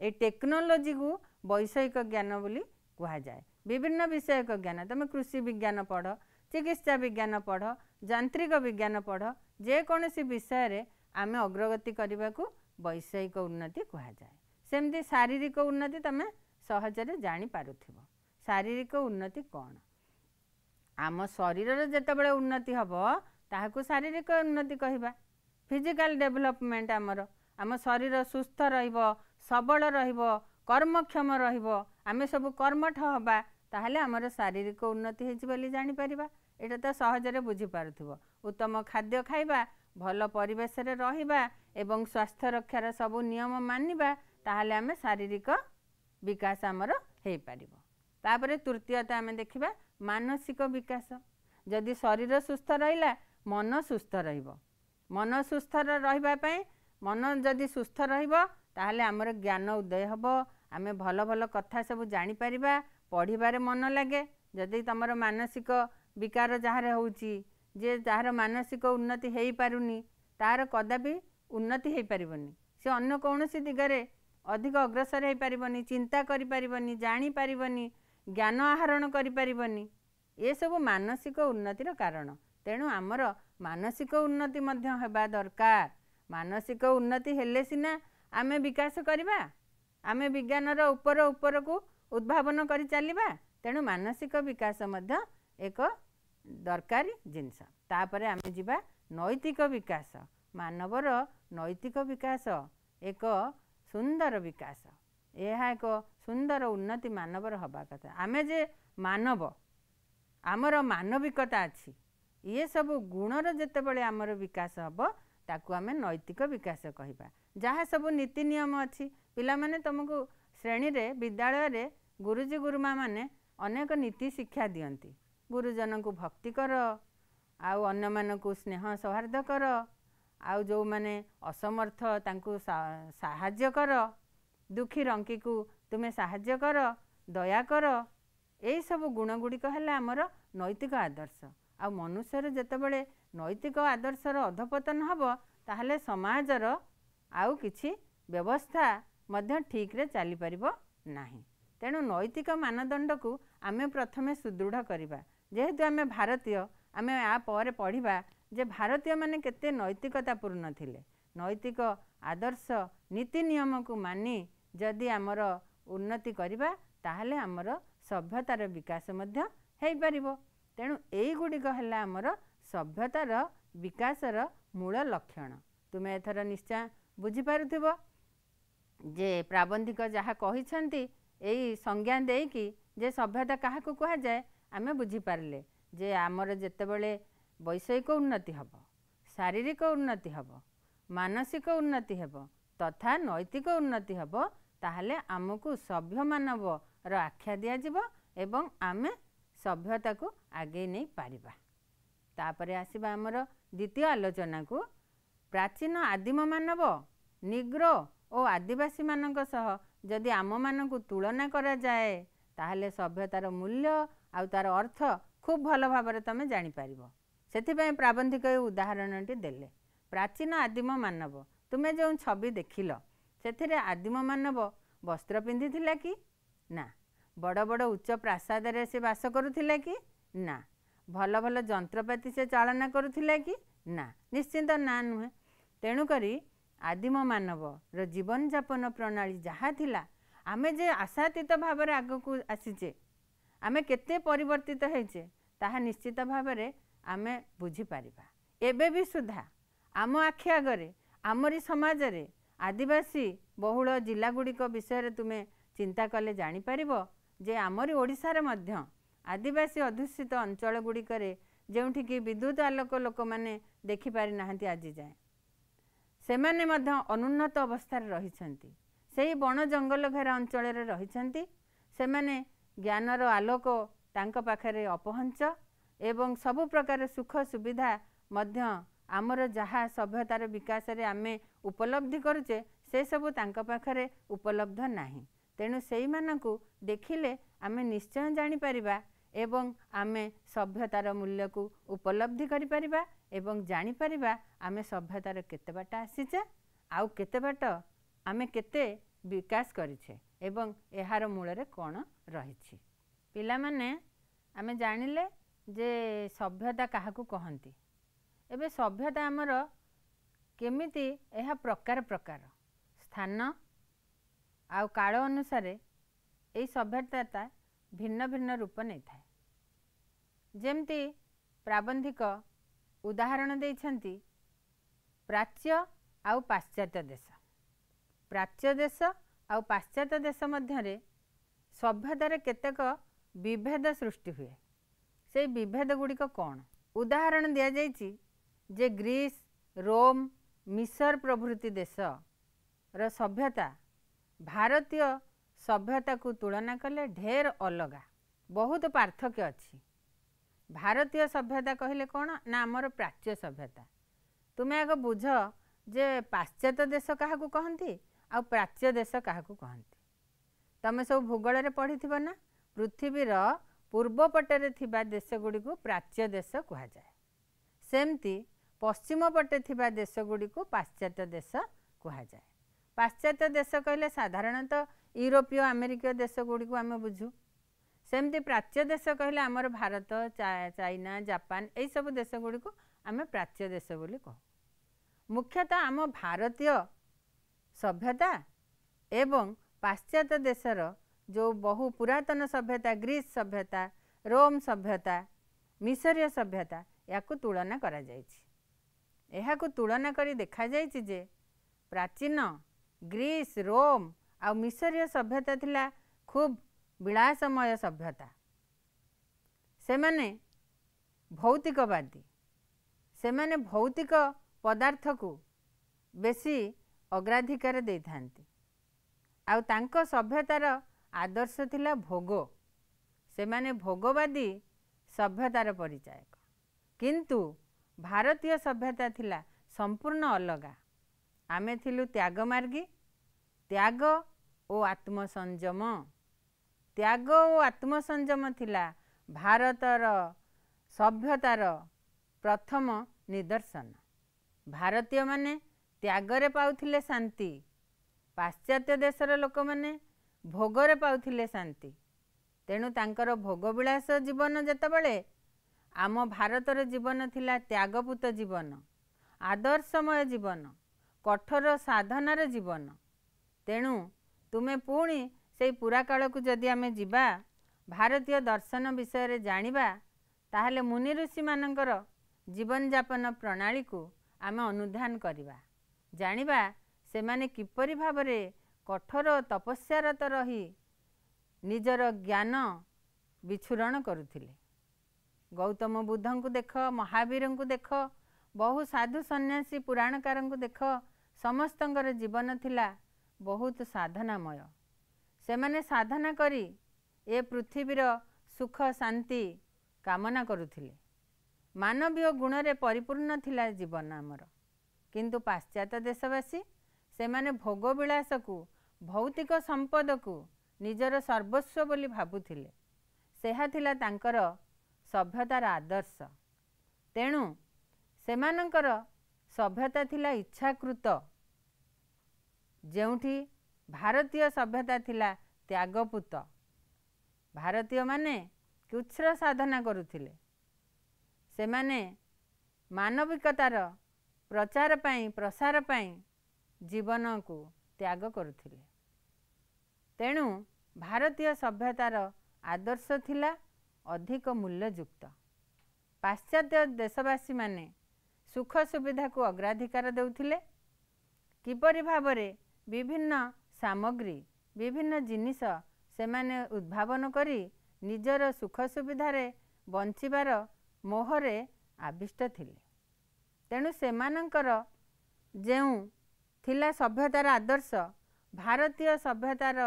ଏଇ ଟେକ୍ନୋଲୋଜିକୁ ବୈଷୟିକ ଜ୍ଞାନ ବୋଲି କୁହାଯାଏ ବିଭିନ୍ନ ବିଷୟକ ଜ୍ଞାନ ତୁମେ କୃଷି ବିଜ୍ଞାନ ପଢ଼ ଚିକିତ୍ସା ବିଜ୍ଞାନ ପଢ଼ ଯାନ୍ତ୍ରିକ ବିଜ୍ଞାନ ପଢ଼ ଯେକୌଣସି ବିଷୟରେ ଆମେ ଅଗ୍ରଗତି କରିବାକୁ ବୈଷୟିକ ଉନ୍ନତି କୁହାଯାଏ ସେମିତି ଶାରୀରିକ ଉନ୍ନତି ତୁମେ ସହଜରେ ଜାଣିପାରୁଥିବ ଶାରୀରିକ ଉନ୍ନତି କ'ଣ ଆମ ଶରୀରର ଯେତେବେଳେ ଉନ୍ନତି ହେବ ତାହାକୁ ଶାରୀରିକ ଉନ୍ନତି କହିବା ଫିଜିକାଲ ଡେଭଲପମେଣ୍ଟ ଆମର ଆମ ଶରୀର ସୁସ୍ଥ ରହିବ ସବଳ ରହିବ କର୍ମକ୍ଷମ ରହିବ ଆମେ ସବୁ କର୍ମଠ ହେବା ତାହେଲେ ଆମର ଶାରୀରିକ ଉନ୍ନତି ହେଇଛି ବୋଲି ଜାଣିପାରିବା ଏଇଟା ତ ସହଜରେ ବୁଝିପାରୁଥିବ ଉତ୍ତମ ଖାଦ୍ୟ ଖାଇବା ଭଲ ପରିବେଶରେ ରହିବା ଏବଂ ସ୍ୱାସ୍ଥ୍ୟ ରକ୍ଷାର ସବୁ ନିୟମ ମାନିବା ତାହେଲେ ଆମେ ଶାରୀରିକ ବିକାଶ ଆମର ହେଇପାରିବ ତାପରେ ତୃତୀୟତା ଆମେ ଦେଖିବା ମାନସିକ ବିକାଶ ଯଦି ଶରୀର ସୁସ୍ଥ ରହିଲା ମନ ସୁସ୍ଥ ରହିବ ମନ ସୁସ୍ଥ ରହିବା ପାଇଁ ମନ ଯଦି ସୁସ୍ଥ ରହିବ ତାହେଲେ ଆମର ଜ୍ଞାନ ଉଦୟ ହେବ ଆମେ ଭଲ ଭଲ କଥା ସବୁ ଜାଣିପାରିବା ପଢ଼ିବାରେ ମନ ଲାଗେ ଯଦି ତୁମର ମାନସିକ ବିକାର ଯାହାର ହେଉଛି ଯେ ଯାହାର ମାନସିକ ଉନ୍ନତି ହୋଇପାରୁନି ତାହାର କଦାପି ଉନ୍ନତି ହୋଇପାରିବନି ସେ ଅନ୍ୟ କୌଣସି ଦିଗରେ ଅଧିକ ଅଗ୍ରସର ହୋଇପାରିବନି ଚିନ୍ତା କରିପାରିବନି ଜାଣିପାରିବନି ଜ୍ଞାନ ଆହରଣ କରିପାରିବନି ଏସବୁ ମାନସିକ ଉନ୍ନତିର କାରଣ ତେଣୁ ଆମର ମାନସିକ ଉନ୍ନତି ମଧ୍ୟ ହେବା ଦରକାର ମାନସିକ ଉନ୍ନତି ହେଲେ ସିନା ଆମେ ବିକାଶ କରିବା ଆମେ ବିଜ୍ଞାନର ଉପର ଉପରକୁ ଉଦ୍ଭାବନ କରି ଚାଲିବା ତେଣୁ ମାନସିକ ବିକାଶ ମଧ୍ୟ ଏକ ଦରକାରୀ ଜିନିଷ ତାପରେ ଆମେ ଯିବା ନୈତିକ ବିକାଶ ମାନବର ନୈତିକ ବିକାଶ ଏକ ସୁନ୍ଦର ବିକାଶ ଏହା ଏକ ସୁନ୍ଦର ଉନ୍ନତି ମାନବର ହେବା କଥା ଆମେ ଯେ ମାନବ ଆମର ମାନବିକତା ଅଛି ଇଏ ସବୁ ଗୁଣର ଯେତେବେଳେ ଆମର ବିକାଶ ହେବ ତାକୁ ଆମେ ନୈତିକ ବିକାଶ କହିବା ଯାହା ସବୁ ନୀତି ନିୟମ ଅଛି ପିଲାମାନେ ତୁମକୁ ଶ୍ରେଣୀରେ ବିଦ୍ୟାଳୟରେ ଗୁରୁଜୀ ଗୁରୁମା ମାନେ ଅନେକ ନୀତି ଶିକ୍ଷା ଦିଅନ୍ତି ଗୁରୁଜନଙ୍କୁ ଭକ୍ତି କର ଆଉ ଅନ୍ୟମାନଙ୍କୁ ସ୍ନେହ ସୌହାର୍ଦ୍ଦ କର ଆଉ ଯେଉଁମାନେ ଅସମର୍ଥ ତାଙ୍କୁ ସାହାଯ୍ୟ କର ଦୁଃଖୀ ରଙ୍କିକୁ ତୁମେ ସାହାଯ୍ୟ କର ଦୟା କର ଏହିସବୁ ଗୁଣ ଗୁଡ଼ିକ ହେଲା ଆମର ନୈତିକ ଆଦର୍ଶ ଆଉ ମନୁଷ୍ୟର ଯେତେବେଳେ ନୈତିକ ଆଦର୍ଶର ଅଧପତନ ହେବ ତାହେଲେ ସମାଜର ଆଉ କିଛି ବ୍ୟବସ୍ଥା ମଧ୍ୟ ଠିକ୍ରେ ଚାଲିପାରିବ ନାହିଁ ତେଣୁ ନୈତିକ ମାନଦଣ୍ଡକୁ ଆମେ ପ୍ରଥମେ ସୁଦୃଢ଼ କରିବା ଯେହେତୁ ଆମେ ଭାରତୀୟ ଆମେ ଆ ପରେ ପଢ଼ିବା ଯେ ଭାରତୀୟମାନେ କେତେ ନୈତିକତାପୂର୍ଣ୍ଣ ଥିଲେ ନୈତିକ ଆଦର୍ଶ ନୀତି ନିୟମକୁ ମାନି ଯଦି ଆମର ଉନ୍ନତି କରିବା ତାହେଲେ ଆମର ସଭ୍ୟତାର ବିକାଶ ମଧ୍ୟ ହେଇପାରିବ ତେଣୁ ଏଇଗୁଡ଼ିକ ହେଲା ଆମର ସଭ୍ୟତାର ବିକାଶର ମୂଳ ଲକ୍ଷଣ ତୁମେ ଏଥର ନିଶ୍ଚୟ ବୁଝିପାରୁଥିବ ଯେ ପ୍ରାବନ୍ଧିକ ଯାହା କହିଛନ୍ତି ଏଇ ସଂଜ୍ଞା ଦେଇକି ଯେ ସଭ୍ୟତା କାହାକୁ କୁହାଯାଏ ଆମେ ବୁଝିପାରିଲେ ଯେ ଆମର ଯେତେବେଳେ ବୈଷୟିକ ଉନ୍ନତି ହେବ ଶାରୀରିକ ଉନ୍ନତି ହେବ ମାନସିକ ଉନ୍ନତି ହେବ ତଥା ନୈତିକ ଉନ୍ନତି ହେବ ତାହେଲେ ଆମକୁ ସଭ୍ୟ ମାନବର ଆଖ୍ୟା ଦିଆଯିବ ଏବଂ ଆମେ ସଭ୍ୟତାକୁ ଆଗେଇ ନେଇପାରିବା ତାପରେ ଆସିବା ଆମର ଦ୍ୱିତୀୟ ଆଲୋଚନାକୁ ପ୍ରାଚୀନ ଆଦିମ ମାନବ ନିଗ୍ରୋ ଓ ଆଦିବାସୀମାନଙ୍କ ସହ ଯଦି ଆମମାନଙ୍କୁ ତୁଳନା କରାଯାଏ ତାହେଲେ ସଭ୍ୟତାର ମୂଲ୍ୟ ଆଉ ତା'ର ଅର୍ଥ ଖୁବ୍ ଭଲ ଭାବରେ ତୁମେ ଜାଣିପାରିବ ସେଥିପାଇଁ ପ୍ରାବନ୍ଧିକ ଏ ଉଦାହରଣଟି ଦେଲେ ପ୍ରାଚୀନ ଆଦିମ ମାନବ ତୁମେ ଯେଉଁ ଛବି ଦେଖିଲ ସେଥିରେ ଆଦିମ ମାନବ ବସ୍ତ୍ର ପିନ୍ଧିଥିଲା କି ନା ବଡ଼ ବଡ଼ ଉଚ୍ଚ ପ୍ରାସାଦରେ ସେ ବାସ କରୁଥିଲା କି ନା ଭଲ ଭଲ ଯନ୍ତ୍ରପାତି ସେ ଚାଳନା କରୁଥିଲା କି ନା ନିଶ୍ଚିନ୍ତ ନା ନୁହେଁ ତେଣୁକରି ଆଦିମ ମାନବର ଜୀବନଯାପନ ପ୍ରଣାଳୀ ଯାହା ଥିଲା ଆମେ ଯେ ଆଶାତୀତ ଭାବରେ ଆଗକୁ ଆସିଛେ ଆମେ କେତେ ପରିବର୍ତ୍ତିତ ହେଇଛେ ତାହା ନିଶ୍ଚିତ ଭାବରେ ଆମେ ବୁଝିପାରିବା ଏବେ ବି ସୁଦ୍ଧା ଆମ ଆଖି ଆଗରେ ଆମରି ସମାଜରେ ଆଦିବାସୀ ବହୁଳ ଜିଲ୍ଲା ଗୁଡ଼ିକ ବିଷୟରେ ତୁମେ ଚିନ୍ତା କଲେ ଜାଣିପାରିବ ଯେ ଆମରି ଓଡ଼ିଶାରେ ମଧ୍ୟ ଆଦିବାସୀ ଅଧୁଷିତ ଅଞ୍ଚଳ ଗୁଡ଼ିକରେ ଯେଉଁଠିକି ବିଦ୍ୟୁତ ଆଲୋକ ଲୋକମାନେ ଦେଖିପାରିନାହାନ୍ତି ଆଜି ଯାଏଁ ସେମାନେ ମଧ୍ୟ ଅନୁନ୍ନତ ଅବସ୍ଥାରେ ରହିଛନ୍ତି ସେହି ବଣ ଜଙ୍ଗଲ ଘେରା ଅଞ୍ଚଳରେ ରହିଛନ୍ତି ସେମାନେ ଜ୍ଞାନର ଆଲୋକ ତାଙ୍କ ପାଖରେ ଅପହଞ୍ଚ ଏବଂ ସବୁ ପ୍ରକାର ସୁଖ ସୁବିଧା ମଧ୍ୟ ଆମର ଯାହା ସଭ୍ୟତାର ବିକାଶରେ ଆମେ ଉପଲବ୍ଧି କରୁଛେ ସେସବୁ ତାଙ୍କ ପାଖରେ ଉପଲବ୍ଧ ନାହିଁ ତେଣୁ ସେଇମାନଙ୍କୁ ଦେଖିଲେ ଆମେ ନିଶ୍ଚୟ ଜାଣିପାରିବା ଏବଂ ଆମେ ସଭ୍ୟତାର ମୂଲ୍ୟକୁ ଉପଲବ୍ଧି କରିପାରିବା ଏବଂ ଜାଣିପାରିବା ଆମେ ସଭ୍ୟତାର କେତେ ବାଟ ଆସିଛେ ଆଉ କେତେ ବାଟ ଆମେ କେତେ ବିକାଶ କରିଛେ ଏବଂ ଏହାର ମୂଳରେ କ'ଣ ରହିଛି ପିଲାମାନେ ଆମେ ଜାଣିଲେ ଯେ ସଭ୍ୟତା କାହାକୁ କହନ୍ତି ଏବେ ସଭ୍ୟତା ଆମର କେମିତି ଏହା ପ୍ରକାର ପ୍ରକାର ସ୍ଥାନ ଆଉ କାଳ ଅନୁସାରେ ଏଇ ସଭ୍ୟତାଟା ଭିନ୍ନ ଭିନ୍ନ ରୂପ ନେଇଥାଏ ଯେମିତି ପ୍ରାବନ୍ଧିକ ଉଦାହରଣ ଦେଇଛନ୍ତି ପ୍ରାଚ୍ୟ ଆଉ ପାଶ୍ଚାତ୍ୟ ଦେଶ ପ୍ରାଚ୍ୟ ଦେଶ ଆଉ ପାଶ୍ଚାତ୍ୟ ଦେଶ ମଧ୍ୟରେ ସଭ୍ୟତାରେ କେତେକ ବିଭେଦ ସୃଷ୍ଟି ହୁଏ ସେଇ ବିଭେଦ ଗୁଡ଼ିକ କ'ଣ ଉଦାହରଣ ଦିଆଯାଇଛି ଯେ ଗ୍ରୀସ୍ ରୋମ୍ ମିସର ପ୍ରଭୃତି ଦେଶର ସଭ୍ୟତା ଭାରତୀୟ ସଭ୍ୟତାକୁ ତୁଳନା କଲେ ଢେର ଅଲଗା ବହୁତ ପାର୍ଥକ୍ୟ ଅଛି ଭାରତୀୟ ସଭ୍ୟତା କହିଲେ କ'ଣ ନା ଆମର ପ୍ରାଚ୍ୟ ସଭ୍ୟତା ତୁମେ ଆଗ ବୁଝ ଯେ ପାଶ୍ଚାତ୍ୟ ଦେଶ କାହାକୁ କହନ୍ତି ଆଉ ପ୍ରାଚ୍ୟ ଦେଶ କାହାକୁ କହନ୍ତି ତମେ ସବୁ ଭୂଗୋଳରେ ପଢ଼ିଥିବ ନା ପୃଥିବୀର ପୂର୍ବପଟରେ ଥିବା ଦେଶଗୁଡ଼ିକୁ ପ୍ରାଚ୍ୟ ଦେଶ କୁହାଯାଏ ସେମିତି ପଶ୍ଚିମ ପଟେ ଥିବା ଦେଶଗୁଡ଼ିକୁ ପାଶ୍ଚାତ୍ୟ ଦେଶ କୁହାଯାଏ ପାଶ୍ଚାତ୍ୟ ଦେଶ କହିଲେ ସାଧାରଣତଃ ୟୁରୋପୀୟ ଆମେରିକୀୟ ଦେଶ ଗୁଡ଼ିକୁ ଆମେ ବୁଝୁ ସେମିତି ପ୍ରାଚ୍ୟ ଦେଶ କହିଲେ ଆମର ଭାରତ ଚାଇନା ଜାପାନ ଏହିସବୁ ଦେଶ ଗୁଡ଼ିକୁ ଆମେ ପ୍ରାଚ୍ୟ ଦେଶ ବୋଲି କହୁ ମୁଖ୍ୟତଃ ଆମ ଭାରତୀୟ ସଭ୍ୟତା ଏବଂ ପାଶ୍ଚାତ୍ୟ ଦେଶର ଯେଉଁ ବହୁ ପୁରାତନ ସଭ୍ୟତା ଗ୍ରୀସ୍ ସଭ୍ୟତା ରୋମ୍ ସଭ୍ୟତା ମିଶରୀୟ ସଭ୍ୟତା ଏହାକୁ ତୁଳନା କରାଯାଇଛି ଏହାକୁ ତୁଳନା କରି ଦେଖାଯାଇଛି ଯେ ପ୍ରାଚୀନ ଗ୍ରୀସ୍ ରୋମ୍ ଆଉ ମିଶରୀୟ ସଭ୍ୟତା ଥିଲା ଖୁବ୍ ବିଳାସମୟ ସଭ୍ୟତା ସେମାନେ ଭୌତିକବାଦୀ ସେମାନେ ଭୌତିକ ପଦାର୍ଥକୁ ବେଶୀ ଅଗ୍ରାଧିକାର ଦେଇଥାନ୍ତି ଆଉ ତାଙ୍କ ସଭ୍ୟତାର ଆଦର୍ଶ ଥିଲା ଭୋଗ ସେମାନେ ଭୋଗବାଦୀ ସଭ୍ୟତାର ପରିଚାୟକ କିନ୍ତୁ ଭାରତୀୟ ସଭ୍ୟତା ଥିଲା ସମ୍ପୂର୍ଣ୍ଣ ଅଲଗା ଆମେ ଥିଲୁ ତ୍ୟାଗ ମାର୍ଗୀ ତ୍ୟାଗ ଓ ଆତ୍ମସଂଯମ ତ୍ୟାଗ ଓ ଆତ୍ମସଂଯମ ଥିଲା ଭାରତର ସଭ୍ୟତାର ପ୍ରଥମ ନିଦର୍ଶନ ଭାରତୀୟମାନେ ତ୍ୟାଗରେ ପାଉଥିଲେ ଶାନ୍ତି ପାଶ୍ଚାତ୍ୟ ଦେଶର ଲୋକମାନେ ଭୋଗରେ ପାଉଥିଲେ ଶାନ୍ତି ତେଣୁ ତାଙ୍କର ଭୋଗବିଳାସ ଜୀବନ ଯେତେବେଳେ ଆମ ଭାରତର ଜୀବନ ଥିଲା ତ୍ୟାଗପୂତ ଜୀବନ ଆଦର୍ଶମୟ ଜୀବନ କଠୋର ସାଧନାର ଜୀବନ ତେଣୁ ତୁମେ ପୁଣି ସେଇ କାଳକୁ ଯଦି ଆମେ ଯିବା ଭାରତୀୟ ଦର୍ଶନ ବିଷୟରେ ଜାଣିବା ତାହେଲେ ମୁନି ଋଷିମାନଙ୍କର ଜୀବନଯାପନ ପ୍ରଣାଳୀକୁ ଆମେ ଅନୁଧ୍ୟାନ କରିବା ଜାଣିବା ସେମାନେ କିପରି ଭାବରେ କଠୋର ତପସ୍ୟାରତ ରହି ନିଜର ଜ୍ଞାନ ବିଛୁରଣ କରୁଥିଲେ ଗୌତମ ବୁଦ୍ଧଙ୍କୁ ଦେଖ ମହାବୀରଙ୍କୁ ଦେଖ ବହୁ ସାଧୁ ସନ୍ନ୍ୟାସୀ ପୁରାଣକାରଙ୍କୁ ଦେଖ ସମସ୍ତଙ୍କର ଜୀବନ ଥିଲା ବହୁତ ସାଧନାମୟ ସେମାନେ ସାଧନା କରି ଏ ପୃଥିବୀର ସୁଖ ଶାନ୍ତି କାମନା କରୁଥିଲେ ମାନବୀୟ ଗୁଣରେ ପରିପୂର୍ଣ୍ଣ ଥିଲା ଜୀବନ ଆମର କିନ୍ତୁ ପାଶ୍ଚାତ୍ୟ ଦେଶବାସୀ ସେମାନେ ଭୋଗ ବିଳାସକୁ ଭୌତିକ ସମ୍ପଦକୁ ନିଜର ସର୍ବସ୍ୱ ବୋଲି ଭାବୁଥିଲେ ସେହା ଥିଲା ତାଙ୍କର ସଭ୍ୟତାର ଆଦର୍ଶ ତେଣୁ ସେମାନଙ୍କର ସଭ୍ୟତା ଥିଲା ଇଚ୍ଛାକୃତ ଯେଉଁଠି ଭାରତୀୟ ସଭ୍ୟତା ଥିଲା ତ୍ୟାଗପୂତ ଭାରତୀୟମାନେ କୁଚ୍ଛ୍ର ସାଧନା କରୁଥିଲେ ସେମାନେ ମାନବିକତାର ପ୍ରଚାର ପାଇଁ ପ୍ରସାର ପାଇଁ ଜୀବନକୁ ତ୍ୟାଗ କରୁଥିଲେ ତେଣୁ ଭାରତୀୟ ସଭ୍ୟତାର ଆଦର୍ଶ ଥିଲା ଅଧିକ ମୂଲ୍ୟଯୁକ୍ତ ପାଶ୍ଚାତ୍ୟ ଦେଶବାସୀମାନେ ସୁଖ ସୁବିଧାକୁ ଅଗ୍ରାଧିକାର ଦେଉଥିଲେ କିପରି ଭାବରେ ବିଭିନ୍ନ ସାମଗ୍ରୀ ବିଭିନ୍ନ ଜିନିଷ ସେମାନେ ଉଦ୍ଭାବନ କରି ନିଜର ସୁଖ ସୁବିଧାରେ ବଞ୍ଚିବାର ମୋହରେ ଆବିଷ୍ଟ ଥିଲେ ତେଣୁ ସେମାନଙ୍କର ଯେଉଁ ଥିଲା ସଭ୍ୟତାର ଆଦର୍ଶ ଭାରତୀୟ ସଭ୍ୟତାର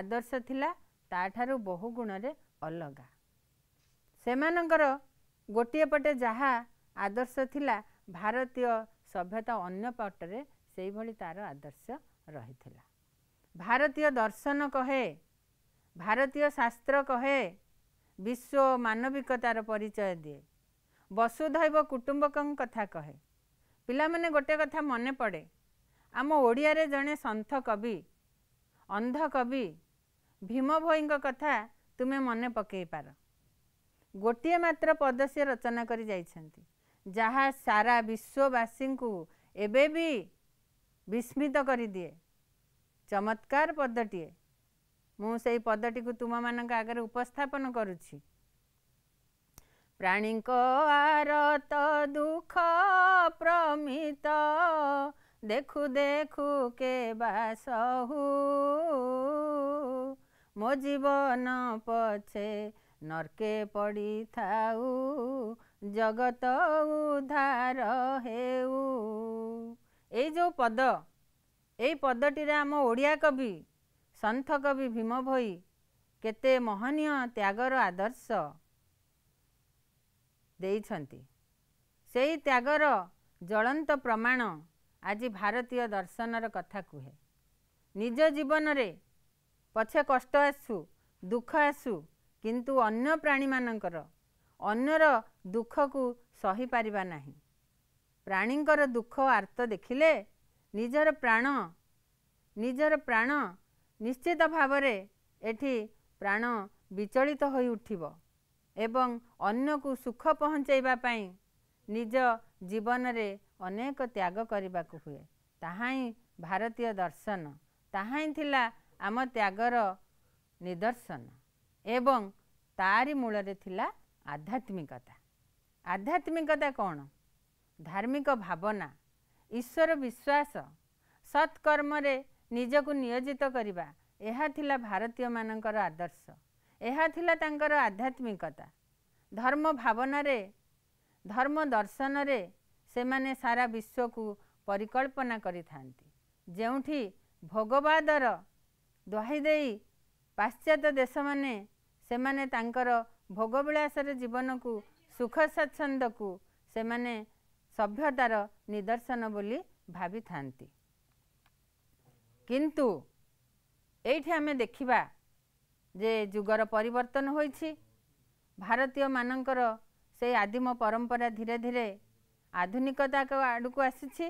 ଆଦର୍ଶ ଥିଲା ତାଠାରୁ ବହୁ ଗୁଣରେ ଅଲଗା ସେମାନଙ୍କର ଗୋଟିଏ ପଟେ ଯାହା ଆଦର୍ଶ ଥିଲା ଭାରତୀୟ ସଭ୍ୟତା ଅନ୍ୟ ପଟରେ ସେଇଭଳି ତା'ର ଆଦର୍ଶ ରହିଥିଲା ଭାରତୀୟ ଦର୍ଶନ କହେ ଭାରତୀୟ ଶାସ୍ତ୍ର କହେ ବିଶ୍ୱ ମାନବିକତାର ପରିଚୟ ଦିଏ ବସୁଧୈବ କୁଟୁମ୍ବକଙ୍କ କଥା କହେ ପିଲାମାନେ ଗୋଟେ କଥା ମନେ ପଡ଼େ ଆମ ଓଡ଼ିଆରେ ଜଣେ ସନ୍ଥ କବି ଅନ୍ଧ କବି ଭୀମ ଭୋଇଙ୍କ କଥା ତୁମେ ମନେ ପକାଇ ପାର ଗୋଟିଏ ମାତ୍ର ପଦ ସିଏ ରଚନା କରି ଯାଇଛନ୍ତି ଯାହା ସାରା ବିଶ୍ୱବାସୀଙ୍କୁ ଏବେ ବିସ୍ମିତ କରିଦିଏ ଚମତ୍କାର ପଦଟିଏ ମୁଁ ସେଇ ପଦଟିକୁ ତୁମମାନଙ୍କ ଆଗରେ ଉପସ୍ଥାପନ କରୁଛି ପ୍ରାଣୀଙ୍କ ଆରତ ଦୁଃଖ ପ୍ରମିତ ଦେଖୁ ଦେଖୁ କେ ବା ସହୁ ମୋ ଜୀବନ ପଛେ ନର୍କେ ପଡ଼ିଥାଉ ଜଗତ ଉଦ୍ଧାର ହେଉ ଏଇ ଯେଉଁ ପଦ ଏଇ ପଦଟିରେ ଆମ ଓଡ଼ିଆ କବି ସନ୍ଥ କବି ଭୀମ ଭୋଇ କେତେ ମହନୀୟ ତ୍ୟାଗର ଆଦର୍ଶ ଦେଇଛନ୍ତି ସେଇ ତ୍ୟାଗର ଜ୍ୱଳନ୍ତ ପ୍ରମାଣ ଆଜି ଭାରତୀୟ ଦର୍ଶନର କଥା କୁହେ ନିଜ ଜୀବନରେ ପଛେ କଷ୍ଟ ଆସୁ ଦୁଃଖ ଆସୁ କିନ୍ତୁ ଅନ୍ୟ ପ୍ରାଣୀମାନଙ୍କର ଅନ୍ୟର ଦୁଃଖକୁ ସହିପାରିବା ନାହିଁ ପ୍ରାଣୀଙ୍କର ଦୁଃଖ ଆର୍ତ ଦେଖିଲେ ନିଜର ପ୍ରାଣ ନିଜର ପ୍ରାଣ ନିଶ୍ଚିତ ଭାବରେ ଏଠି ପ୍ରାଣ ବିଚଳିତ ହୋଇ ଉଠିବ ଏବଂ ଅନ୍ୟକୁ ସୁଖ ପହଞ୍ଚାଇବା ପାଇଁ ନିଜ ଜୀବନରେ ଅନେକ ତ୍ୟାଗ କରିବାକୁ ହୁଏ ତାହା ହିଁ ଭାରତୀୟ ଦର୍ଶନ ତାହା ହିଁ ଥିଲା ଆମ ତ୍ୟାଗର ନିଦର୍ଶନ ଏବଂ ତାରି ମୂଳରେ ଥିଲା ଆଧ୍ୟାତ୍ମିକତା ଆଧ୍ୟାତ୍ମିକତା କ'ଣ ଧାର୍ମିକ ଭାବନା ଈଶ୍ୱର ବିଶ୍ୱାସ ସତ୍କର୍ମରେ ନିଜକୁ ନିୟୋଜିତ କରିବା ଏହା ଥିଲା ଭାରତୀୟମାନଙ୍କର ଆଦର୍ଶ ଏହା ଥିଲା ତାଙ୍କର ଆଧ୍ୟାତ୍ମିକତା ଧର୍ମ ଭାବନାରେ ଧର୍ମ ଦର୍ଶନରେ ସେମାନେ ସାରା ବିଶ୍ୱକୁ ପରିକଳ୍ପନା କରିଥାନ୍ତି ଯେଉଁଠି ଭୋଗବାଦର ଦୁହାଇ ଦେଇ ପାଶ୍ଚାତ୍ୟ ଦେଶମାନେ ସେମାନେ ତାଙ୍କର ଭୋଗବିଳାସର ଜୀବନକୁ ସୁଖ ସ୍ୱାଚ୍ଛନ୍ଦକୁ ସେମାନେ ସଭ୍ୟତାର ନିଦର୍ଶନ ବୋଲି ଭାବିଥାନ୍ତି କିନ୍ତୁ ଏଇଠି ଆମେ ଦେଖିବା ଯେ ଯୁଗର ପରିବର୍ତ୍ତନ ହୋଇଛି ଭାରତୀୟମାନଙ୍କର ସେ ଆଦିମ ପରମ୍ପରା ଧୀରେ ଧୀରେ ଆଧୁନିକତା ଆଡ଼କୁ ଆସିଛି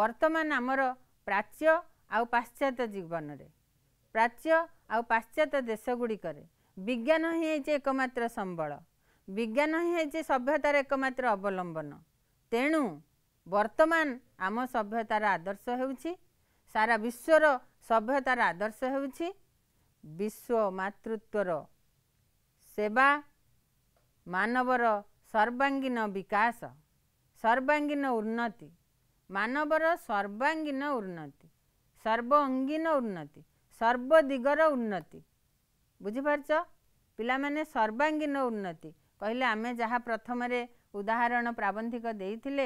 ବର୍ତ୍ତମାନ ଆମର ପ୍ରାଚ୍ୟ ଆଉ ପାଶ୍ଚାତ୍ୟ ଜୀବନରେ ପ୍ରାଚ୍ୟ ଆଉ ପାଶ୍ଚାତ୍ୟ ଦେଶଗୁଡ଼ିକରେ ବିଜ୍ଞାନ ହିଁ ହେଇଛି ଏକମାତ୍ର ସମ୍ବଳ ବିଜ୍ଞାନ ହିଁ ହେଇଛି ସଭ୍ୟତାର ଏକମାତ୍ର ଅବଲମ୍ବନ ତେଣୁ ବର୍ତ୍ତମାନ ଆମ ସଭ୍ୟତାର ଆଦର୍ଶ ହେଉଛି ସାରା ବିଶ୍ୱର ସଭ୍ୟତାର ଆଦର୍ଶ ହେଉଛି ବିଶ୍ୱ ମାତୃତ୍ୱର ସେବା ମାନବର ସର୍ବାଙ୍ଗୀନ ବିକାଶ ସର୍ବାଙ୍ଗୀନ ଉନ୍ନତି ମାନବର ସର୍ବାଙ୍ଗୀନ ଉନ୍ନତି ସର୍ବଙ୍ଗୀନ ଉନ୍ନତି ସର୍ବଦିଗର ଉନ୍ନତି ବୁଝିପାରୁଛ ପିଲାମାନେ ସର୍ବାଙ୍ଗୀନ ଉନ୍ନତି କହିଲେ ଆମେ ଯାହା ପ୍ରଥମରେ ଉଦାହରଣ ପ୍ରାବନ୍ଧିକ ଦେଇଥିଲେ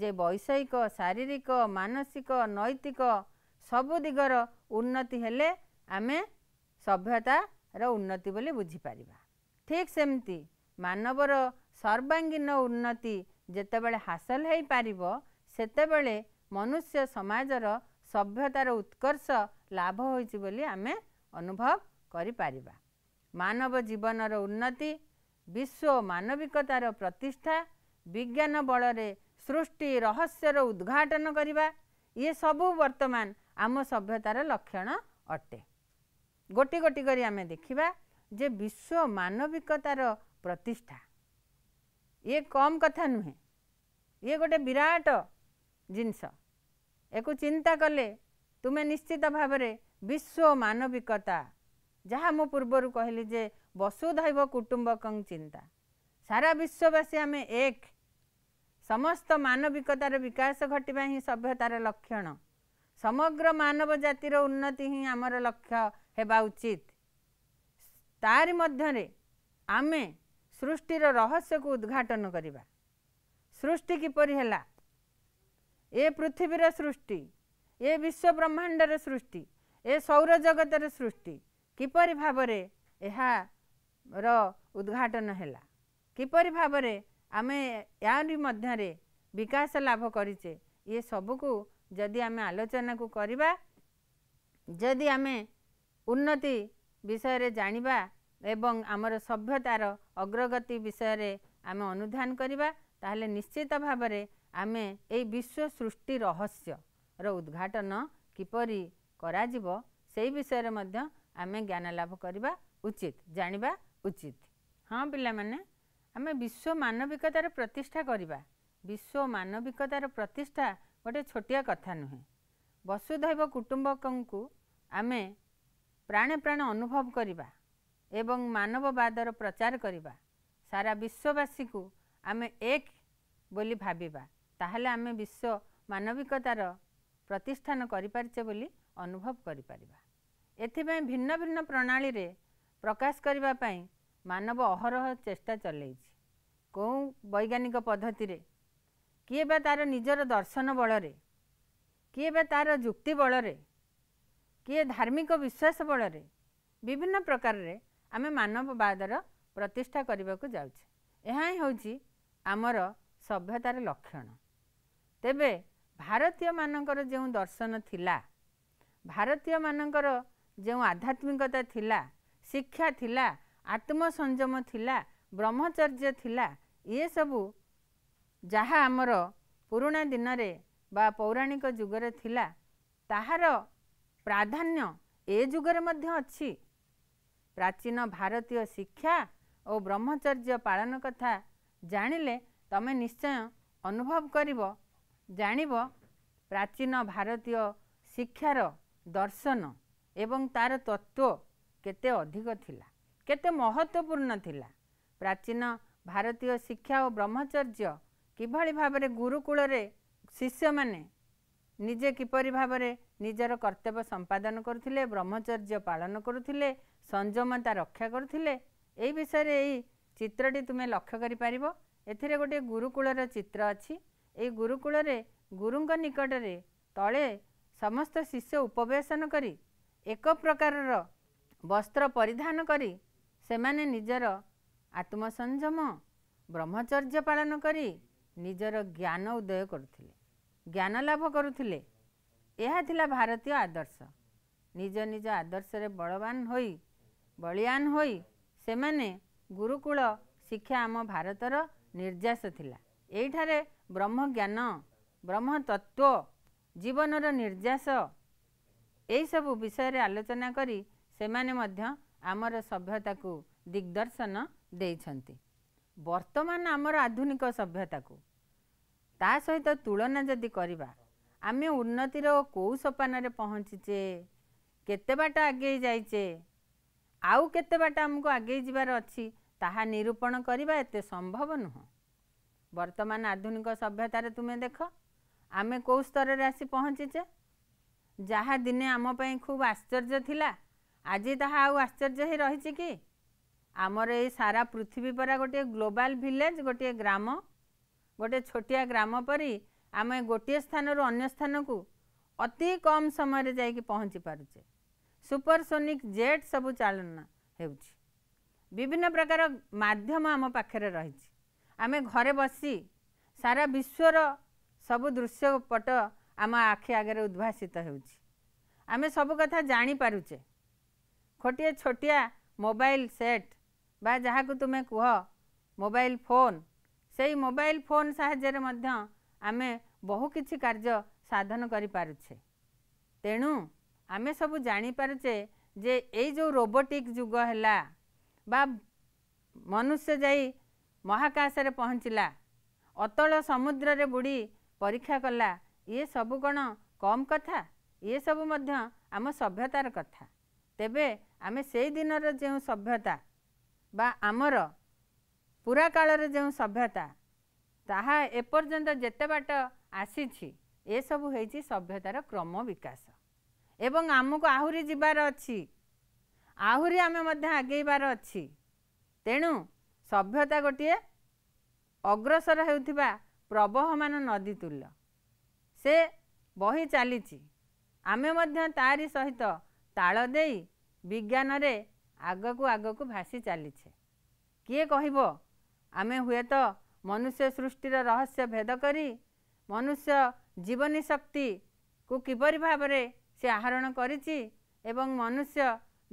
ଯେ ବୈଷୟିକ ଶାରୀରିକ ମାନସିକ ନୈତିକ ସବୁ ଦିଗର ଉନ୍ନତି ହେଲେ ଆମେ ସଭ୍ୟତାର ଉନ୍ନତି ବୋଲି ବୁଝିପାରିବା ଠିକ୍ ସେମିତି ମାନବର ସର୍ବାଙ୍ଗୀନ ଉନ୍ନତି ଯେତେବେଳେ ହାସଲ ହୋଇପାରିବ ସେତେବେଳେ ମନୁଷ୍ୟ ସମାଜର ସଭ୍ୟତାର ଉତ୍କର୍ଷ ଲାଭ ହୋଇଛି ବୋଲି ଆମେ ଅନୁଭବ କରିପାରିବା ମାନବ ଜୀବନର ଉନ୍ନତି ବିଶ୍ୱ ମାନବିକତାର ପ୍ରତିଷ୍ଠା ବିଜ୍ଞାନ ବଳରେ ସୃଷ୍ଟି ରହସ୍ୟର ଉଦ୍ଘାଟନ କରିବା ଇଏ ସବୁ ବର୍ତ୍ତମାନ ଆମ ସଭ୍ୟତାର ଲକ୍ଷଣ ଅଟେ ଗୋଟି ଗୋଟି କରି ଆମେ ଦେଖିବା ଯେ ବିଶ୍ୱ ମାନବିକତାର ପ୍ରତିଷ୍ଠା ଇଏ କମ୍ କଥା ନୁହେଁ ଇଏ ଗୋଟେ ବିରାଟ ଜିନିଷ ଏକୁ ଚିନ୍ତା କଲେ ତୁମେ ନିଶ୍ଚିତ ଭାବରେ ବିଶ୍ୱ ମାନବିକତା ଯାହା ମୁଁ ପୂର୍ବରୁ କହିଲି ଯେ ବସୁଧୈବ କୁଟୁମ୍ବକଂ ଚିନ୍ତା ସାରା ବିଶ୍ୱବାସୀ ଆମେ ଏକ ସମସ୍ତ ମାନବିକତାର ବିକାଶ ଘଟିବା ହିଁ ସଭ୍ୟତାର ଲକ୍ଷଣ ସମଗ୍ର ମାନବ ଜାତିର ଉନ୍ନତି ହିଁ ଆମର ଲକ୍ଷ୍ୟ ହେବା ଉଚିତ ତାରି ମଧ୍ୟରେ ଆମେ ସୃଷ୍ଟିର ରହସ୍ୟକୁ ଉଦ୍ଘାଟନ କରିବା ସୃଷ୍ଟି କିପରି ହେଲା ଏ ପୃଥିବୀର ସୃଷ୍ଟି ଏ ବିଶ୍ୱ ବ୍ରହ୍ମାଣ୍ଡର ସୃଷ୍ଟି ଏ ସୌରଜଗତର ସୃଷ୍ଟି କିପରି ଭାବରେ ଏହାର ଉଦ୍ଘାଟନ ହେଲା କିପରି ଭାବରେ ଆମେ ଏହାରି ମଧ୍ୟରେ ବିକାଶ ଲାଭ କରିଛେ ଇଏ ସବୁକୁ ଯଦି ଆମେ ଆଲୋଚନାକୁ କରିବା ଯଦି ଆମେ ଉନ୍ନତି ବିଷୟରେ ଜାଣିବା ଏବଂ ଆମର ସଭ୍ୟତାର ଅଗ୍ରଗତି ବିଷୟରେ ଆମେ ଅନୁଧ୍ୟାନ କରିବା ତାହେଲେ ନିଶ୍ଚିତ ଭାବରେ ଆମେ ଏଇ ବିଶ୍ୱ ସୃଷ୍ଟି ରହସ୍ୟର ଉଦ୍ଘାଟନ କିପରି କରାଯିବ ସେଇ ବିଷୟରେ ମଧ୍ୟ ଆମେ ଜ୍ଞାନଲାଭ କରିବା ଉଚିତ ଜାଣିବା ଉଚିତ ହଁ ପିଲାମାନେ ଆମେ ବିଶ୍ୱ ମାନବିକତାର ପ୍ରତିଷ୍ଠା କରିବା ବିଶ୍ୱ ମାନବିକତାର ପ୍ରତିଷ୍ଠା ଗୋଟିଏ ଛୋଟିଆ କଥା ନୁହେଁ ବସୁଧୈବ କୁଟୁମ୍ବକଙ୍କୁ ଆମେ ପ୍ରାଣେ ପ୍ରାଣ ଅନୁଭବ କରିବା ଏବଂ ମାନବବାଦର ପ୍ରଚାର କରିବା ସାରା ବିଶ୍ୱବାସୀକୁ ଆମେ ଏକ ବୋଲି ଭାବିବା ତାହେଲେ ଆମେ ବିଶ୍ୱ ମାନବିକତାର ପ୍ରତିଷ୍ଠାନ କରିପାରିଛେ ବୋଲି ଅନୁଭବ କରିପାରିବା ଏଥିପାଇଁ ଭିନ୍ନ ଭିନ୍ନ ପ୍ରଣାଳୀରେ ପ୍ରକାଶ କରିବା ପାଇଁ ମାନବ ଅହରହ ଚେଷ୍ଟା ଚଲେଇଛି କେଉଁ ବୈଜ୍ଞାନିକ ପଦ୍ଧତିରେ କିଏ ବା ତା'ର ନିଜର ଦର୍ଶନ ବଳରେ କିଏ ବା ତା'ର ଯୁକ୍ତି ବଳରେ କିଏ ଧାର୍ମିକ ବିଶ୍ୱାସ ବଳରେ ବିଭିନ୍ନ ପ୍ରକାରରେ ଆମେ ମାନବବାଦର ପ୍ରତିଷ୍ଠା କରିବାକୁ ଯାଉଛେ ଏହା ହିଁ ହେଉଛି ଆମର ସଭ୍ୟତାର ଲକ୍ଷଣ ତେବେ ଭାରତୀୟମାନଙ୍କର ଯେଉଁ ଦର୍ଶନ ଥିଲା ଭାରତୀୟମାନଙ୍କର ଯେଉଁ ଆଧ୍ୟାତ୍ମିକତା ଥିଲା ଶିକ୍ଷା ଥିଲା ଆତ୍ମସଂଯମ ଥିଲା ବ୍ରହ୍ମଚର୍ଯ୍ୟ ଥିଲା ଇଏ ସବୁ ଯାହା ଆମର ପୁରୁଣା ଦିନରେ ବା ପୌରାଣିକ ଯୁଗରେ ଥିଲା ତାହାର ପ୍ରାଧାନ୍ୟ ଏ ଯୁଗରେ ମଧ୍ୟ ଅଛି ପ୍ରାଚୀନ ଭାରତୀୟ ଶିକ୍ଷା ଓ ବ୍ରହ୍ମଚର୍ଯ୍ୟ ପାଳନ କଥା ଜାଣିଲେ ତମେ ନିଶ୍ଚୟ ଅନୁଭବ କରିବ ଜାଣିବ ପ୍ରାଚୀନ ଭାରତୀୟ ଶିକ୍ଷାର ଦର୍ଶନ ଏବଂ ତା'ର ତତ୍ତ୍ୱ କେତେ ଅଧିକ ଥିଲା କେତେ ମହତ୍ତ୍ୱପୂର୍ଣ୍ଣ ଥିଲା ପ୍ରାଚୀନ ଭାରତୀୟ ଶିକ୍ଷା ଓ ବ୍ରହ୍ମଚର୍ଯ୍ୟ କିଭଳି ଭାବରେ ଗୁରୁକୂଳରେ ଶିଷ୍ୟମାନେ ନିଜେ କିପରି ଭାବରେ ନିଜର କର୍ତ୍ତବ୍ୟ ସମ୍ପାଦନ କରୁଥିଲେ ବ୍ରହ୍ମଚର୍ଯ୍ୟ ପାଳନ କରୁଥିଲେ ସଂଯମତା ରକ୍ଷା କରୁଥିଲେ ଏହି ବିଷୟରେ ଏହି ଚିତ୍ରଟି ତୁମେ ଲକ୍ଷ୍ୟ କରିପାରିବ ଏଥିରେ ଗୋଟିଏ ଗୁରୁକୂଳର ଚିତ୍ର ଅଛି ଏହି ଗୁରୁକୂଳରେ ଗୁରୁଙ୍କ ନିକଟରେ ତଳେ ସମସ୍ତ ଶିଷ୍ୟ ଉପବେଶନ କରି ଏକ ପ୍ରକାରର ବସ୍ତ୍ର ପରିଧାନ କରି ସେମାନେ ନିଜର ଆତ୍ମସଂଯମ ବ୍ରହ୍ମଚର୍ଯ୍ୟ ପାଳନ କରି ନିଜର ଜ୍ଞାନ ଉଦୟ କରୁଥିଲେ ଜ୍ଞାନ ଲାଭ କରୁଥିଲେ ଏହା ଥିଲା ଭାରତୀୟ ଆଦର୍ଶ ନିଜ ନିଜ ଆଦର୍ଶରେ ବଳବାନ ହୋଇ ବଳିଆନ ହୋଇ ସେମାନେ ଗୁରୁକୁଳ ଶିକ୍ଷା ଆମ ଭାରତର ନିର୍ଯାସ ଥିଲା ଏଇଠାରେ ବ୍ରହ୍ମଜ୍ଞାନ ବ୍ରହ୍ମତତ୍ଵ ଜୀବନର ନିର୍ଯାସ ଏହିସବୁ ବିଷୟରେ ଆଲୋଚନା କରି ସେମାନେ ମଧ୍ୟ ଆମର ସଭ୍ୟତାକୁ ଦିଗ୍ଦର୍ଶନ ଦେଇଛନ୍ତି ବର୍ତ୍ତମାନ ଆମର ଆଧୁନିକ ସଭ୍ୟତାକୁ ତା ସହିତ ତୁଳନା ଯଦି କରିବା ଆମେ ଉନ୍ନତିର କେଉଁ ସୋପାନରେ ପହଞ୍ଚିଛେ କେତେ ବାଟ ଆଗେଇ ଯାଇଛେ ଆଉ କେତେ ବାଟ ଆମକୁ ଆଗେଇ ଯିବାର ଅଛି ତାହା ନିରୂପଣ କରିବା ଏତେ ସମ୍ଭବ ନୁହଁ ବର୍ତ୍ତମାନ ଆଧୁନିକ ସଭ୍ୟତାରେ ତୁମେ ଦେଖ ଆମେ କେଉଁ ସ୍ତରରେ ଆସି ପହଞ୍ଚିଛେ ଯାହା ଦିନେ ଆମ ପାଇଁ ଖୁବ୍ ଆଶ୍ଚର୍ଯ୍ୟ ଥିଲା ଆଜି ତାହା ଆଉ ଆଶ୍ଚର୍ଯ୍ୟ ହିଁ ରହିଛି କି ଆମର ଏଇ ସାରା ପୃଥିବୀ ପରା ଗୋଟିଏ ଗ୍ଲୋବାଲ୍ ଭିଲେଜ ଗୋଟିଏ ଗ୍ରାମ ଗୋଟିଏ ଛୋଟିଆ ଗ୍ରାମ ପରି ଆମେ ଗୋଟିଏ ସ୍ଥାନରୁ ଅନ୍ୟ ସ୍ଥାନକୁ ଅତି କମ୍ ସମୟରେ ଯାଇକି ପହଞ୍ଚି ପାରୁଛେ ସୁପରସୋନିକ୍ ଜେଟ୍ ସବୁ ଚାଳନା ହେଉଛି ବିଭିନ୍ନ ପ୍ରକାର ମାଧ୍ୟମ ଆମ ପାଖରେ ରହିଛି ଆମେ ଘରେ ବସି ସାରା ବିଶ୍ୱର ସବୁ ଦୃଶ୍ୟପଟ ଆମ ଆଖି ଆଗରେ ଉଦ୍ଭାସିତ ହେଉଛି ଆମେ ସବୁ କଥା ଜାଣିପାରୁଛେ ଗୋଟିଏ ଛୋଟିଆ ମୋବାଇଲ ସେଟ୍ ବା ଯାହାକୁ ତୁମେ କୁହ ମୋବାଇଲ ଫୋନ୍ ସେଇ ମୋବାଇଲ ଫୋନ୍ ସାହାଯ୍ୟରେ ମଧ୍ୟ ଆମେ ବହୁ କିଛି କାର୍ଯ୍ୟ ସାଧନ କରିପାରୁଛେ ତେଣୁ ଆମେ ସବୁ ଜାଣିପାରୁଛେ ଯେ ଏଇ ଯେଉଁ ରୋବୋଟିକ୍ ଯୁଗ ହେଲା ବା ମନୁଷ୍ୟ ଯାଇ ମହାକାଶରେ ପହଞ୍ଚିଲା ଅତଳ ସମୁଦ୍ରରେ ବୁଡ଼ି ପରୀକ୍ଷା କଲା ଇଏ ସବୁ କ'ଣ କମ୍ କଥା ଇଏ ସବୁ ମଧ୍ୟ ଆମ ସଭ୍ୟତାର କଥା ତେବେ ଆମେ ସେଇ ଦିନର ଯେଉଁ ସଭ୍ୟତା ବା ଆମର ପୁରା କାଳର ଯେଉଁ ସଭ୍ୟତା ତାହା ଏପର୍ଯ୍ୟନ୍ତ ଯେତେ ବାଟ ଆସିଛି ଏସବୁ ହେଇଛି ସଭ୍ୟତାର କ୍ରମ ବିକାଶ ଏବଂ ଆମକୁ ଆହୁରି ଯିବାର ଅଛି ଆହୁରି ଆମେ ମଧ୍ୟ ଆଗେଇବାର ଅଛି ତେଣୁ ସଭ୍ୟତା ଗୋଟିଏ ଅଗ୍ରସର ହେଉଥିବା ପ୍ରବହମାନ ନଦୀ ତୁଲ୍ୟ ସେ ବହି ଚାଲିଛି ଆମେ ମଧ୍ୟ ତାରି ସହିତ ତାଳ ଦେଇ ବିଜ୍ଞାନରେ ଆଗକୁ ଆଗକୁ ଭାସି ଚାଲିଛେ କିଏ କହିବ ଆମେ ହୁଏତ ମନୁଷ୍ୟ ସୃଷ୍ଟିର ରହସ୍ୟ ଭେଦ କରି ମନୁଷ୍ୟ ଜୀବନୀ ଶକ୍ତିକୁ କିପରି ଭାବରେ ସେ ଆହରଣ କରିଛି ଏବଂ ମନୁଷ୍ୟ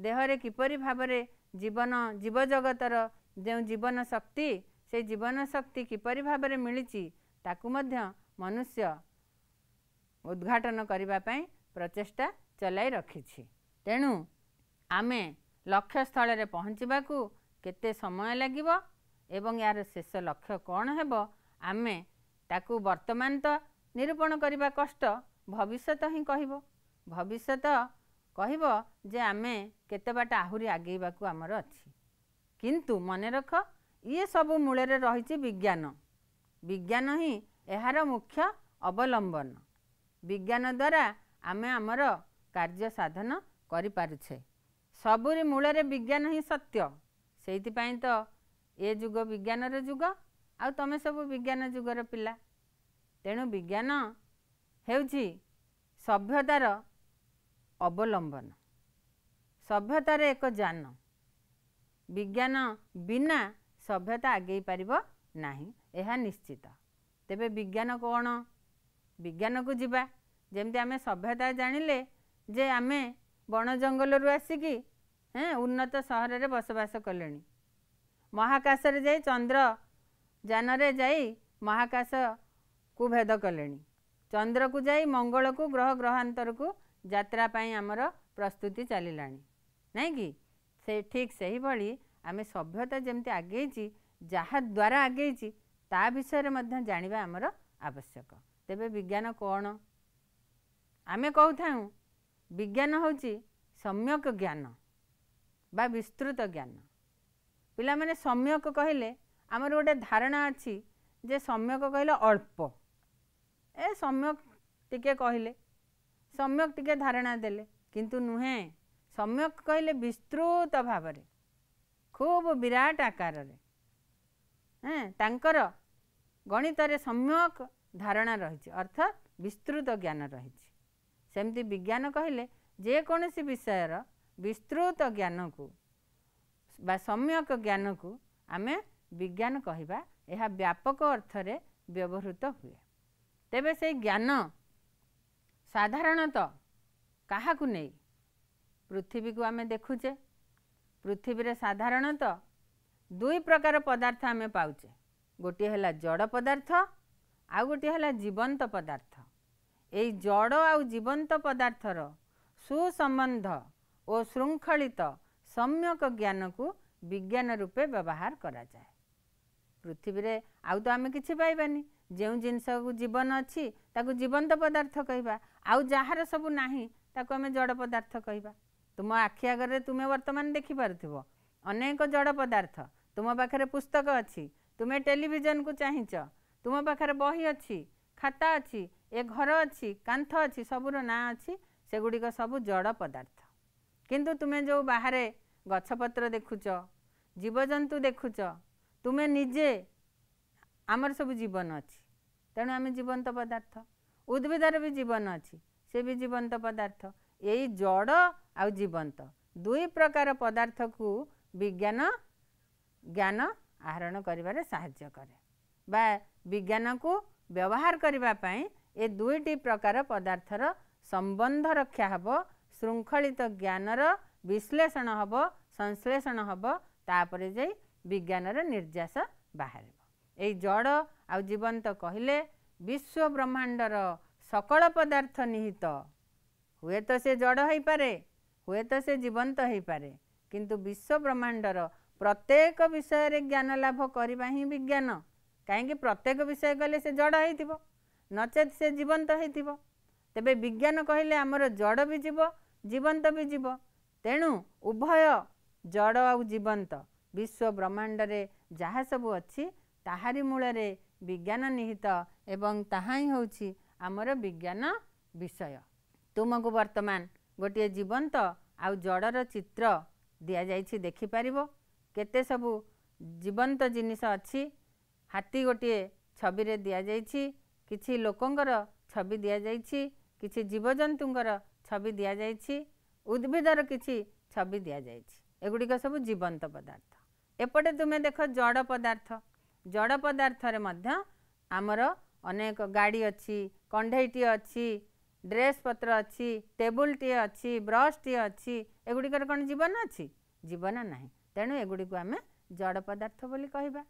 ଦେହରେ କିପରି ଭାବରେ ଜୀବନ ଜୀବଜଗତର ଯେଉଁ ଜୀବନ ଶକ୍ତି ସେ ଜୀବନ ଶକ୍ତି କିପରି ଭାବରେ ମିଳିଛି ତାକୁ ମଧ୍ୟ ମନୁଷ୍ୟ ଉଦ୍ଘାଟନ କରିବା ପାଇଁ ପ୍ରଚେଷ୍ଟା ଚଲାଇ ରଖିଛି ତେଣୁ ଆମେ ଲକ୍ଷ୍ୟସ୍ଥଳରେ ପହଞ୍ଚିବାକୁ କେତେ ସମୟ ଲାଗିବ ଏବଂ ଏହାର ଶେଷ ଲକ୍ଷ୍ୟ କ'ଣ ହେବ ଆମେ ତାକୁ ବର୍ତ୍ତମାନ ତ ନିରୂପଣ କରିବା କଷ୍ଟ ଭବିଷ୍ୟତ ହିଁ କହିବ ଭବିଷ୍ୟତ କହିବ ଯେ ଆମେ କେତେ ବାଟ ଆହୁରି ଆଗେଇବାକୁ ଆମର ଅଛି କିନ୍ତୁ ମନେ ରଖ ଇଏ ସବୁ ମୂଳରେ ରହିଛି ବିଜ୍ଞାନ ବିଜ୍ଞାନ ହିଁ ଏହାର ମୁଖ୍ୟ ଅବଲମ୍ବନ ବିଜ୍ଞାନ ଦ୍ୱାରା ଆମେ ଆମର କାର୍ଯ୍ୟ ସାଧନ କରିପାରୁଛେ ସବୁରି ମୂଳରେ ବିଜ୍ଞାନ ହିଁ ସତ୍ୟ ସେଇଥିପାଇଁ ତ ଏ ଯୁଗ ବିଜ୍ଞାନର ଯୁଗ ଆଉ ତୁମେ ସବୁ ବିଜ୍ଞାନ ଯୁଗର ପିଲା ତେଣୁ ବିଜ୍ଞାନ ହେଉଛି ସଭ୍ୟତାର ଅବଲମ୍ବନ ସଭ୍ୟତାର ଏକ ଯାନ ବିଜ୍ଞାନ ବିନା ସଭ୍ୟତା ଆଗେଇ ପାରିବ ନାହିଁ ଏହା ନିଶ୍ଚିତ ତେବେ ବିଜ୍ଞାନ କ'ଣ ବିଜ୍ଞାନକୁ ଯିବା ଯେମିତି ଆମେ ସଭ୍ୟତା ଜାଣିଲେ ଯେ ଆମେ ବଣ ଜଙ୍ଗଲରୁ ଆସିକି ହଁ ଉନ୍ନତ ସହରରେ ବସବାସ କଲେଣି ମହାକାଶରେ ଯାଇ ଚନ୍ଦ୍ର ଯାନରେ ଯାଇ ମହାକାଶକୁ ଭେଦ କଲେଣି ଚନ୍ଦ୍ରକୁ ଯାଇ ମଙ୍ଗଳକୁ ଗ୍ରହ ଗ୍ରହାନ୍ତରକୁ ଯାତ୍ରା ପାଇଁ ଆମର ପ୍ରସ୍ତୁତି ଚାଲିଲାଣି ନାହିଁ କି ସେ ଠିକ୍ ସେହିଭଳି ଆମେ ସଭ୍ୟତା ଯେମିତି ଆଗେଇଛି ଯାହାଦ୍ୱାରା ଆଗେଇଛି ତା ବିଷୟରେ ମଧ୍ୟ ଜାଣିବା ଆମର ଆବଶ୍ୟକ ତେବେ ବିଜ୍ଞାନ କ'ଣ ଆମେ କହୁଥାଉ ବିଜ୍ଞାନ ହେଉଛି ସମ୍ୟକ ଜ୍ଞାନ ବା ବିସ୍ତୃତ ଜ୍ଞାନ ପିଲାମାନେ ସମ୍ୟକ କହିଲେ ଆମର ଗୋଟେ ଧାରଣା ଅଛି ଯେ ସମ୍ୟକ କହିଲେ ଅଳ୍ପ ଏ ସମ୍ୟକ ଟିକେ କହିଲେ ସମ୍ୟକ ଟିକେ ଧାରଣା ଦେଲେ କିନ୍ତୁ ନୁହେଁ ସମ୍ୟକ କହିଲେ ବିସ୍ତୃତ ଭାବରେ ଖୁବ୍ ବିରାଟ ଆକାରରେ ହଁ ତାଙ୍କର ଗଣିତରେ ସମ୍ୟକ ଧାରଣା ରହିଛି ଅର୍ଥାତ୍ ବିସ୍ତୃତ ଜ୍ଞାନ ରହିଛି ସେମିତି ବିଜ୍ଞାନ କହିଲେ ଯେକୌଣସି ବିଷୟର ବିସ୍ତୃତ ଜ୍ଞାନକୁ ବା ସମ୍ୟକ ଜ୍ଞାନକୁ ଆମେ ବିଜ୍ଞାନ କହିବା ଏହା ବ୍ୟାପକ ଅର୍ଥରେ ବ୍ୟବହୃତ ହୁଏ ତେବେ ସେ ଜ୍ଞାନ ସାଧାରଣତଃ କାହାକୁ ନେଇ ପୃଥିବୀକୁ ଆମେ ଦେଖୁଛେ ପୃଥିବୀରେ ସାଧାରଣତଃ ଦୁଇ ପ୍ରକାର ପଦାର୍ଥ ଆମେ ପାଉଛେ ଗୋଟିଏ ହେଲା ଜଡ଼ ପଦାର୍ଥ ଆଉ ଗୋଟିଏ ହେଲା ଜୀବନ୍ତ ପଦାର୍ଥ ଏଇ ଜଡ଼ ଆଉ ଜୀବନ୍ତ ପଦାର୍ଥର ସୁସମ୍ବନ୍ଧ ଓ ଶୃଙ୍ଖଳିତ ସମ୍ୟକ ଜ୍ଞାନକୁ ବିଜ୍ଞାନ ରୂପେ ବ୍ୟବହାର କରାଯାଏ ପୃଥିବୀରେ ଆଉ ତ ଆମେ କିଛି ପାଇବାନି ଯେଉଁ ଜିନିଷକୁ ଜୀବନ ଅଛି ତାକୁ ଜୀବନ୍ତ ପଦାର୍ଥ କହିବା ଆଉ ଯାହାର ସବୁ ନାହିଁ ତାକୁ ଆମେ ଜଡ଼ ପଦାର୍ଥ କହିବା ତୁମ ଆଖି ଆଗରେ ତୁମେ ବର୍ତ୍ତମାନ ଦେଖିପାରୁଥିବ ଅନେକ ଜଡ଼ ପଦାର୍ଥ ତୁମ ପାଖରେ ପୁସ୍ତକ ଅଛି ତୁମେ ଟେଲିଭିଜନକୁ ଚାହିଁଛ ତୁମ ପାଖରେ ବହି ଅଛି ଖାତା ଅଛି ଏ ଘର ଅଛି କାନ୍ଥ ଅଛି ସବୁର ନାଁ ଅଛି ସେଗୁଡ଼ିକ ସବୁ ଜଡ଼ ପଦାର୍ଥ କିନ୍ତୁ ତୁମେ ଯେଉଁ ବାହାରେ ଗଛପତ୍ର ଦେଖୁଛ ଜୀବଜନ୍ତୁ ଦେଖୁଛ ତୁମେ ନିଜେ ଆମର ସବୁ ଜୀବନ ଅଛି ତେଣୁ ଆମେ ଜୀବନ୍ତ ପଦାର୍ଥ ଉଦ୍ଭିଦର ବି ଜୀବନ ଅଛି ସେ ବି ଜୀବନ୍ତ ପଦାର୍ଥ ଏଇ ଜଡ଼ ଆଉ ଜୀବନ୍ତ ଦୁଇ ପ୍ରକାର ପଦାର୍ଥକୁ ବିଜ୍ଞାନ ଜ୍ଞାନ ଆହରଣ କରିବାରେ ସାହାଯ୍ୟ କରେ ବା ବିଜ୍ଞାନ କୁ ବ୍ୟବହାର କରିବା ପାଇଁ ଏ ଦୁଇଟି ପ୍ରକାର ପଦାର୍ଥର ସମ୍ବନ୍ଧ ରକ୍ଷା ହେବ ଶୃଙ୍ଖଳିତ ଜ୍ଞାନର ବିଶ୍ଳେଷଣ ହେବ ସଂଶ୍ଳେଷଣ ହେବ ତାପରେ ଯାଇ ବିଜ୍ଞାନର ନିର୍ଯାସ ବାହାରିବ ଏଇ ଜଡ଼ ଆଉ ଜୀବନ୍ତ କହିଲେ ବିଶ୍ୱ ବ୍ରହ୍ମାଣ୍ଡର ସକଳ ପଦାର୍ଥ ନିହିତ ହୁଏତ ସେ ଜଡ଼ ହୋଇପାରେ ହୁଏତ ସେ ଜୀବନ୍ତ ହୋଇପାରେ କିନ୍ତୁ ବିଶ୍ୱ ବ୍ରହ୍ମାଣ୍ଡର ପ୍ରତ୍ୟେକ ବିଷୟରେ ଜ୍ଞାନ ଲାଭ କରିବା ହିଁ ବିଜ୍ଞାନ କାହିଁକି ପ୍ରତ୍ୟେକ ବିଷୟ କହିଲେ ସେ ଜଡ଼ ହେଇଥିବ ନଚେତ ସେ ଜୀବନ୍ତ ହେଇଥିବ ତେବେ ବିଜ୍ଞାନ କହିଲେ ଆମର ଜଡ଼ ବି ଯିବ ଜୀବନ୍ତ ବି ଯିବ ତେଣୁ ଉଭୟ ଜଡ଼ ଆଉ ଜୀବନ୍ତ ବିଶ୍ୱ ବ୍ରହ୍ମାଣ୍ଡରେ ଯାହା ସବୁ ଅଛି ତାହାରି ମୂଳରେ ବିଜ୍ଞାନ ନିହିତ ଏବଂ ତାହା ହିଁ ହେଉଛି ଆମର ବିଜ୍ଞାନ ବିଷୟ ତୁମକୁ ବର୍ତ୍ତମାନ ଗୋଟିଏ ଜୀବନ୍ତ ଆଉ ଜଡ଼ର ଚିତ୍ର ଦିଆଯାଇଛି ଦେଖିପାରିବ କେତେ ସବୁ ଜୀବନ୍ତ ଜିନିଷ ଅଛି ହାତୀ ଗୋଟିଏ ଛବିରେ ଦିଆଯାଇଛି କିଛି ଲୋକଙ୍କର ଛବି ଦିଆଯାଇଛି କିଛି ଜୀବଜନ୍ତୁଙ୍କର ଛବି ଦିଆଯାଇଛି ଉଦ୍ଭିଦର କିଛି ଛବି ଦିଆଯାଇଛି ଏଗୁଡ଼ିକ ସବୁ ଜୀବନ୍ତ ପଦାର୍ଥ ଏପଟେ ତୁମେ ଦେଖ ଜଡ଼ ପଦାର୍ଥ ଜଡ଼ ପଦାର୍ଥରେ ମଧ୍ୟ ଆମର ଅନେକ ଗାଡ଼ି ଅଛି କଣ୍ଢେଇଟିଏ ଅଛି ଡ୍ରେସ୍ ପତ୍ର ଅଛି ଟେବୁଲଟିଏ ଅଛି ବ୍ରସ୍ଟିଏ ଅଛି ଏଗୁଡ଼ିକର କ'ଣ ଜୀବନ ଅଛି ଜୀବନ ନାହିଁ ତେଣୁ ଏଗୁଡ଼ିକୁ ଆମେ ଜଡ଼ ପଦାର୍ଥ ବୋଲି କହିବା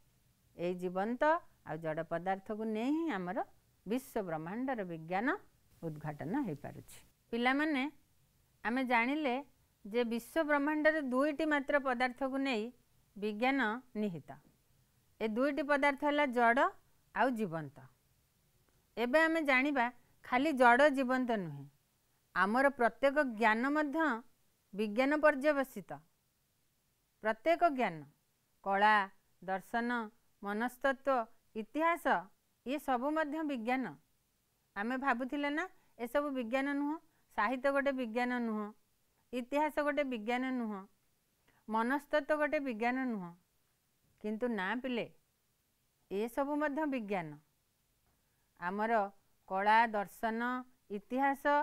ଏଇ ଜୀବନ୍ତ ଆଉ ଜଡ଼ ପଦାର୍ଥକୁ ନେଇ ହିଁ ଆମର ବିଶ୍ୱ ବ୍ରହ୍ମାଣ୍ଡର ବିଜ୍ଞାନ ଉଦ୍ଘାଟନ ହୋଇପାରୁଛି ପିଲାମାନେ ଆମେ ଜାଣିଲେ ଯେ ବିଶ୍ୱ ବ୍ରହ୍ମାଣ୍ଡରେ ଦୁଇଟି ମାତ୍ର ପଦାର୍ଥକୁ ନେଇ ବିଜ୍ଞାନ ନିହିତ ଏ ଦୁଇଟି ପଦାର୍ଥ ହେଲା ଜଡ଼ ଆଉ ଜୀବନ୍ତ ଏବେ ଆମେ ଜାଣିବା ଖାଲି ଜଡ଼ ଜୀବନ୍ତ ନୁହେଁ ଆମର ପ୍ରତ୍ୟେକ ଜ୍ଞାନ ମଧ୍ୟ ବିଜ୍ଞାନ ପର୍ଯ୍ୟବେସିତ ପ୍ରତ୍ୟେକ ଜ୍ଞାନ କଳା ଦର୍ଶନ ମନସ୍ତତ୍ଵ ଇତିହାସ ଇଏ ସବୁ ମଧ୍ୟ ବିଜ୍ଞାନ ଆମେ ଭାବୁଥିଲେ ନା ଏସବୁ ବିଜ୍ଞାନ ନୁହଁ ସାହିତ୍ୟ ଗୋଟେ ବିଜ୍ଞାନ ନୁହଁ ଇତିହାସ ଗୋଟେ ବିଜ୍ଞାନ ନୁହଁ ମନସ୍ତତ୍ଵ ଗୋଟେ ବିଜ୍ଞାନ ନୁହଁ କିନ୍ତୁ ନା ପିଲେ ଏସବୁ ମଧ୍ୟ ବିଜ୍ଞାନ ଆମର କଳା ଦର୍ଶନ ଇତିହାସ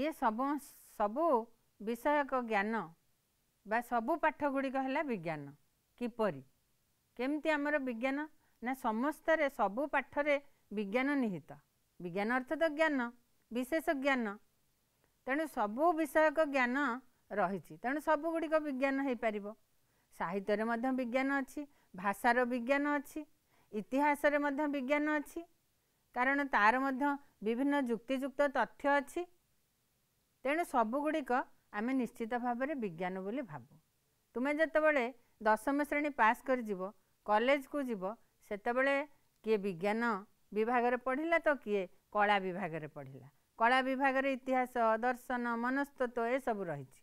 ଇଏ ସବୁ ସବୁ ବିଷୟକ ଜ୍ଞାନ ବା ସବୁ ପାଠ ଗୁଡ଼ିକ ହେଲା ବିଜ୍ଞାନ କିପରି କେମିତି ଆମର ବିଜ୍ଞାନ ନା ସମସ୍ତରେ ସବୁ ପାଠରେ ବିଜ୍ଞାନ ନିହିତ ବିଜ୍ଞାନ ଅର୍ଥ ତ ଜ୍ଞାନ ବିଶେଷ ଜ୍ଞାନ ତେଣୁ ସବୁ ବିଷୟକ ଜ୍ଞାନ ରହିଛି ତେଣୁ ସବୁଗୁଡ଼ିକ ବିଜ୍ଞାନ ହୋଇପାରିବ ସାହିତ୍ୟରେ ମଧ୍ୟ ବିଜ୍ଞାନ ଅଛି ଭାଷାର ବିଜ୍ଞାନ ଅଛି ଇତିହାସରେ ମଧ୍ୟ ବିଜ୍ଞାନ ଅଛି କାରଣ ତା'ର ମଧ୍ୟ ବିଭିନ୍ନ ଯୁକ୍ତିଯୁକ୍ତ ତଥ୍ୟ ଅଛି ତେଣୁ ସବୁଗୁଡ଼ିକ ଆମେ ନିଶ୍ଚିତ ଭାବରେ ବିଜ୍ଞାନ ବୋଲି ଭାବୁ ତୁମେ ଯେତେବେଳେ ଦଶମ ଶ୍ରେଣୀ ପାସ୍ କରିଯିବ କଲେଜକୁ ଯିବ ସେତେବେଳେ କିଏ ବିଜ୍ଞାନ ବିଭାଗରେ ପଢ଼ିଲା ତ କିଏ କଳା ବିଭାଗରେ ପଢ଼ିଲା କଳା ବିଭାଗରେ ଇତିହାସ ଦର୍ଶନ ମନସ୍ତତ୍ଵ ଏସବୁ ରହିଛି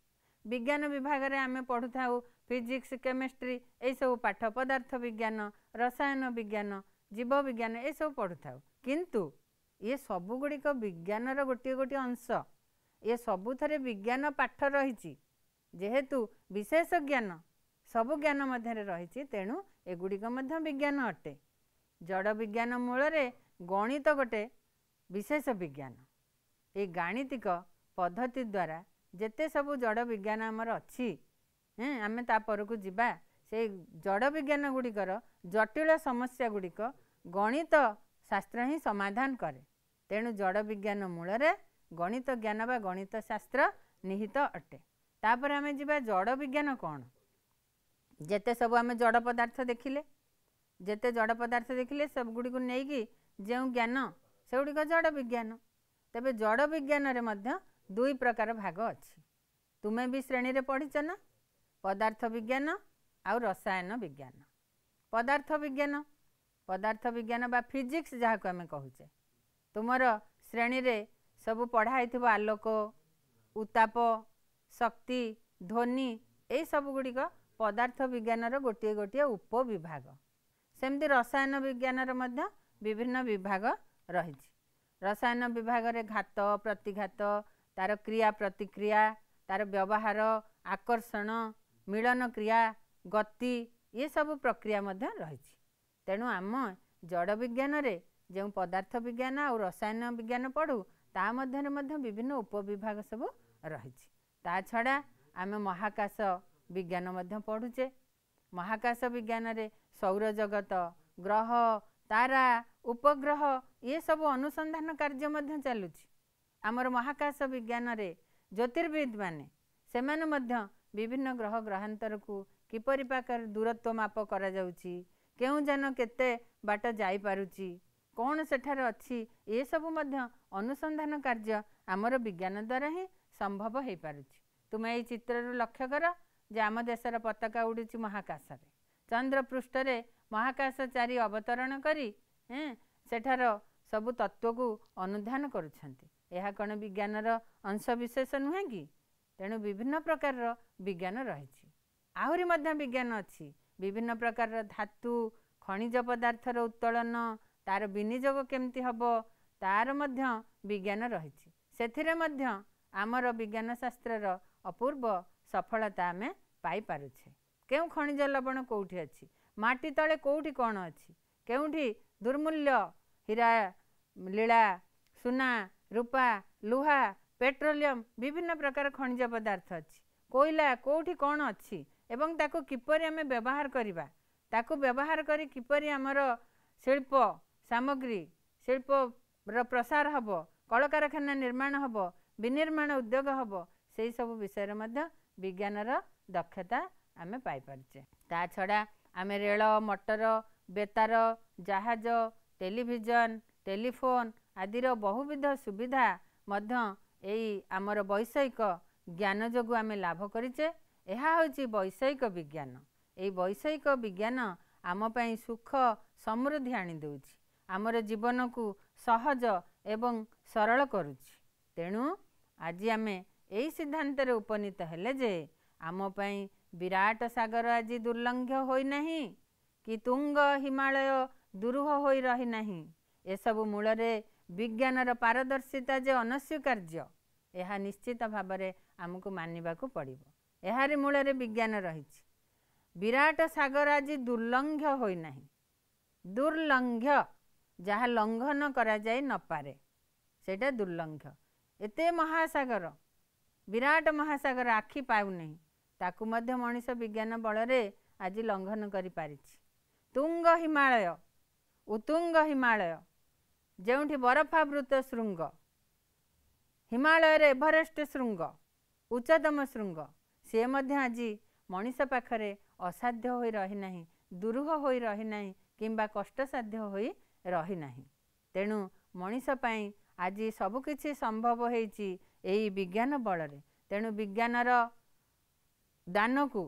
ବିଜ୍ଞାନ ବିଭାଗରେ ଆମେ ପଢ଼ୁଥାଉ ଫିଜିକ୍ସ କେମେଷ୍ଟ୍ରି ଏଇସବୁ ପାଠ ପଦାର୍ଥ ବିଜ୍ଞାନ ରସାୟନ ବିଜ୍ଞାନ ଜୀବ ବିଜ୍ଞାନ ଏସବୁ ପଢ଼ୁଥାଉ କିନ୍ତୁ ଇଏ ସବୁଗୁଡ଼ିକ ବିଜ୍ଞାନର ଗୋଟିଏ ଗୋଟିଏ ଅଂଶ ଇଏ ସବୁଥିରେ ବିଜ୍ଞାନ ପାଠ ରହିଛି ଯେହେତୁ ବିଶେଷ ଜ୍ଞାନ ସବୁ ଜ୍ଞାନ ମଧ୍ୟରେ ରହିଛି ତେଣୁ ଏଗୁଡ଼ିକ ମଧ୍ୟ ବିଜ୍ଞାନ ଅଟେ ଜଡ଼ ବିଜ୍ଞାନ ମୂଳରେ ଗଣିତ ଗୋଟେ ବିଶେଷ ବିଜ୍ଞାନ ଏ ଗାଣିତିକ ପଦ୍ଧତି ଦ୍ୱାରା ଯେତେ ସବୁ ଜଡ଼ ବିଜ୍ଞାନ ଆମର ଅଛି ଆମେ ତା ପରକୁ ଯିବା ସେ ଜଡ଼ ବିଜ୍ଞାନ ଗୁଡ଼ିକର ଜଟିଳ ସମସ୍ୟା ଗୁଡ଼ିକ ଗଣିତ ଶାସ୍ତ୍ର ହିଁ ସମାଧାନ କରେ ତେଣୁ ଜଡ଼ ବିଜ୍ଞାନ ମୂଳରେ ଗଣିତ ଜ୍ଞାନ ବା ଗଣିତ ଶାସ୍ତ୍ର ନିହିତ ଅଟେ ତାପରେ ଆମେ ଯିବା ଜଡ଼ ବିଜ୍ଞାନ କ'ଣ ଯେତେ ସବୁ ଆମେ ଜଡ଼ ପଦାର୍ଥ ଦେଖିଲେ ଯେତେ ଜଡ଼ ପଦାର୍ଥ ଦେଖିଲେ ସବୁଗୁଡ଼ିକୁ ନେଇକି ଯେଉଁ ଜ୍ଞାନ ସେଗୁଡ଼ିକ ଜଡ଼ ବିଜ୍ଞାନ ତେବେ ଜଡ଼ ବିଜ୍ଞାନରେ ମଧ୍ୟ ଦୁଇ ପ୍ରକାର ଭାଗ ଅଛି ତୁମେ ବି ଶ୍ରେଣୀରେ ପଢ଼ିଛ ନା ପଦାର୍ଥ ବିଜ୍ଞାନ ଆଉ ରସାୟନ ବିଜ୍ଞାନ ପଦାର୍ଥ ବିଜ୍ଞାନ ପଦାର୍ଥ ବିଜ୍ଞାନ ବା ଫିଜିକ୍ସ ଯାହାକୁ ଆମେ କହୁଛେ ତୁମର ଶ୍ରେଣୀରେ ସବୁ ପଢ଼ା ହେଇଥିବ ଆଲୋକ ଉତ୍ତାପ ଶକ୍ତି ଧ୍ୱନି ଏଇସବୁ ଗୁଡ଼ିକ ପଦାର୍ଥ ବିଜ୍ଞାନର ଗୋଟିଏ ଗୋଟିଏ ଉପବିଭାଗ ସେମିତି ରସାୟନ ବିଜ୍ଞାନର ମଧ୍ୟ ବିଭିନ୍ନ ବିଭାଗ ରହିଛି ରସାୟନ ବିଭାଗରେ ଘାତ ପ୍ରତିଘାତ ତା'ର କ୍ରିୟା ପ୍ରତିକ୍ରିୟା ତା'ର ବ୍ୟବହାର ଆକର୍ଷଣ ମିଳନ କ୍ରିୟା ଗତି ଏସବୁ ପ୍ରକ୍ରିୟା ମଧ୍ୟ ରହିଛି ତେଣୁ ଆମ ଜଡ଼ ବିଜ୍ଞାନରେ ଯେଉଁ ପଦାର୍ଥ ବିଜ୍ଞାନ ଆଉ ରସାୟନ ବିଜ୍ଞାନ ପଢ଼ୁ ତା ମଧ୍ୟରେ ମଧ୍ୟ ବିଭିନ୍ନ ଉପବିଭାଗ ସବୁ ରହିଛି ତା ଛଡ଼ା ଆମେ ମହାକାଶ ବିଜ୍ଞାନ ମଧ୍ୟ ପଢ଼ୁଛେ ମହାକାଶ ବିଜ୍ଞାନରେ ସୌରଜଗତ ଗ୍ରହ ତାରା ଉପଗ୍ରହ ଇଏ ସବୁ ଅନୁସନ୍ଧାନ କାର୍ଯ୍ୟ ମଧ୍ୟ ଚାଲୁଛି ଆମର ମହାକାଶ ବିଜ୍ଞାନରେ ଜ୍ୟୋତିର୍ବିଦ୍ମାନେ ସେମାନେ ମଧ୍ୟ ବିଭିନ୍ନ ଗ୍ରହ ଗ୍ରହାନ୍ତରକୁ କିପରି ପାଖରେ ଦୂରତ୍ୱ ମାପ କରାଯାଉଛି କେଉଁ ଯାନ କେତେ ବାଟ ଯାଇପାରୁଛି କ'ଣ ସେଠାରେ ଅଛି ଏସବୁ ମଧ୍ୟ ଅନୁସନ୍ଧାନ କାର୍ଯ୍ୟ ଆମର ବିଜ୍ଞାନ ଦ୍ୱାରା ହିଁ ସମ୍ଭବ ହେଇପାରୁଛି ତୁମେ ଏଇ ଚିତ୍ରରୁ ଲକ୍ଷ୍ୟ କର ଯେ ଆମ ଦେଶର ପତାକା ଉଡ଼ୁଛି ମହାକାଶରେ ଚନ୍ଦ୍ରପୃଷ୍ଠରେ ମହାକାଶ ଚାରି ଅବତରଣ କରି ସେଠାର ସବୁ ତତ୍ତ୍ୱକୁ ଅନୁଧ୍ୟାନ କରୁଛନ୍ତି ଏହା କ'ଣ ବିଜ୍ଞାନର ଅଂଶବିଶେଷ ନୁହେଁ କି ତେଣୁ ବିଭିନ୍ନ ପ୍ରକାରର ବିଜ୍ଞାନ ରହିଛି ଆହୁରି ମଧ୍ୟ ବିଜ୍ଞାନ ଅଛି ବିଭିନ୍ନ ପ୍ରକାରର ଧାତୁ ଖଣିଜ ପଦାର୍ଥର ଉତ୍ତୋଳନ ତା'ର ବିନିଯୋଗ କେମିତି ହେବ ତା'ର ମଧ୍ୟ ବିଜ୍ଞାନ ରହିଛି ସେଥିରେ ମଧ୍ୟ ଆମର ବିଜ୍ଞାନ ଶାସ୍ତ୍ରର ଅପୂର୍ବ ସଫଳତା ଆମେ ପାଇପାରୁଛେ କେଉଁ ଖଣିଜ ଲବଣ କେଉଁଠି ଅଛି ମାଟି ତଳେ କେଉଁଠି କ'ଣ ଅଛି କେଉଁଠି ଦୁର୍ମୂଲ୍ୟ ହୀରା ଲୀଳା ସୁନା ରୂପା ଲୁହା ପେଟ୍ରୋଲିୟମ୍ ବିଭିନ୍ନ ପ୍ରକାର ଖଣିଜ ପଦାର୍ଥ ଅଛି କୋଇଲା କେଉଁଠି କ'ଣ ଅଛି ଏବଂ ତାକୁ କିପରି ଆମେ ବ୍ୟବହାର କରିବା ତାକୁ ବ୍ୟବହାର କରି କିପରି ଆମର ଶିଳ୍ପ ସାମଗ୍ରୀ ଶିଳ୍ପର ପ୍ରସାର ହେବ କଳକାରଖାନା ନିର୍ମାଣ ହେବ ବିନିର୍ମାଣ ଉଦ୍ୟୋଗ ହେବ ସେହିସବୁ ବିଷୟରେ ମଧ୍ୟ ବିଜ୍ଞାନର ଦକ୍ଷତା ଆମେ ପାଇପାରୁଛେ ତା ଛଡ଼ା ଆମେ ରେଳ ମଟର ବେତାର ଜାହାଜ ଟେଲିଭିଜନ ଟେଲିଫୋନ ଆଦିର ବହୁବିଧ ସୁବିଧା ମଧ୍ୟ ଏଇ ଆମର ବୈଷୟିକ ଜ୍ଞାନ ଯୋଗୁଁ ଆମେ ଲାଭ କରିଛେ ଏହା ହେଉଛି ବୈଷୟିକ ବିଜ୍ଞାନ ଏଇ ବୈଷୟିକ ବିଜ୍ଞାନ ଆମ ପାଇଁ ସୁଖ ସମୃଦ୍ଧି ଆଣିଦେଉଛି ଆମର ଜୀବନକୁ ସହଜ ଏବଂ ସରଳ କରୁଛି ତେଣୁ ଆଜି ଆମେ ଏହି ସିଦ୍ଧାନ୍ତରେ ଉପନୀତ ହେଲେ ଯେ ଆମ ପାଇଁ ବିରାଟ ସାଗର ଆଜି ଦୁର୍ଲଙ୍ଘ୍ୟ ହୋଇନାହିଁ କି ତୁଙ୍ଗ ହିମାଳୟ ଦୁରୁହ ହୋଇ ରହିନାହିଁ ଏସବୁ ମୂଳରେ ବିଜ୍ଞାନର ପାରଦର୍ଶିତା ଯେ ଅନସ୍ୱୀକାର୍ଯ୍ୟ ଏହା ନିଶ୍ଚିତ ଭାବରେ ଆମକୁ ମାନିବାକୁ ପଡ଼ିବ ଏହାରି ମୂଳରେ ବିଜ୍ଞାନ ରହିଛି ବିରାଟ ସାଗର ଆଜି ଦୁର୍ଲଙ୍ଘ୍ୟ ହୋଇନାହିଁ ଦୁର୍ଲଙ୍ଘ୍ୟ ଯାହା ଲଙ୍ଘନ କରାଯାଇ ନପାରେ ସେଇଟା ଦୁର୍ଲଙ୍ଘ୍ୟ ଏତେ ମହାସାଗର ବିରାଟ ମହାସାଗର ଆଖି ପାଉନାହିଁ ତାକୁ ମଧ୍ୟ ମଣିଷ ବିଜ୍ଞାନ ବଳରେ ଆଜି ଲଙ୍ଘନ କରିପାରିଛି ତୁଙ୍ଗ ହିମାଳୟ ଉତୁଙ୍ଗ ହିମାଳୟ ଯେଉଁଠି ବରଫାବୃତ ଶୃଙ୍ଗ ହିମାଳୟରେ ଏଭରେଷ୍ଟ ଶୃଙ୍ଗ ଉଚ୍ଚତମ ଶୃଙ୍ଗ ସିଏ ମଧ୍ୟ ଆଜି ମଣିଷ ପାଖରେ ଅସାଧ୍ୟ ହୋଇ ରହିନାହିଁ ଦୁରୁହ ହୋଇ ରହିନାହିଁ କିମ୍ବା କଷ୍ଟସାଧ୍ୟ ହୋଇ ରହିନାହିଁ ତେଣୁ ମଣିଷ ପାଇଁ ଆଜି ସବୁକିଛି ସମ୍ଭବ ହେଇଛି ଏହି ବିଜ୍ଞାନ ବଳରେ ତେଣୁ ବିଜ୍ଞାନର ଦାନକୁ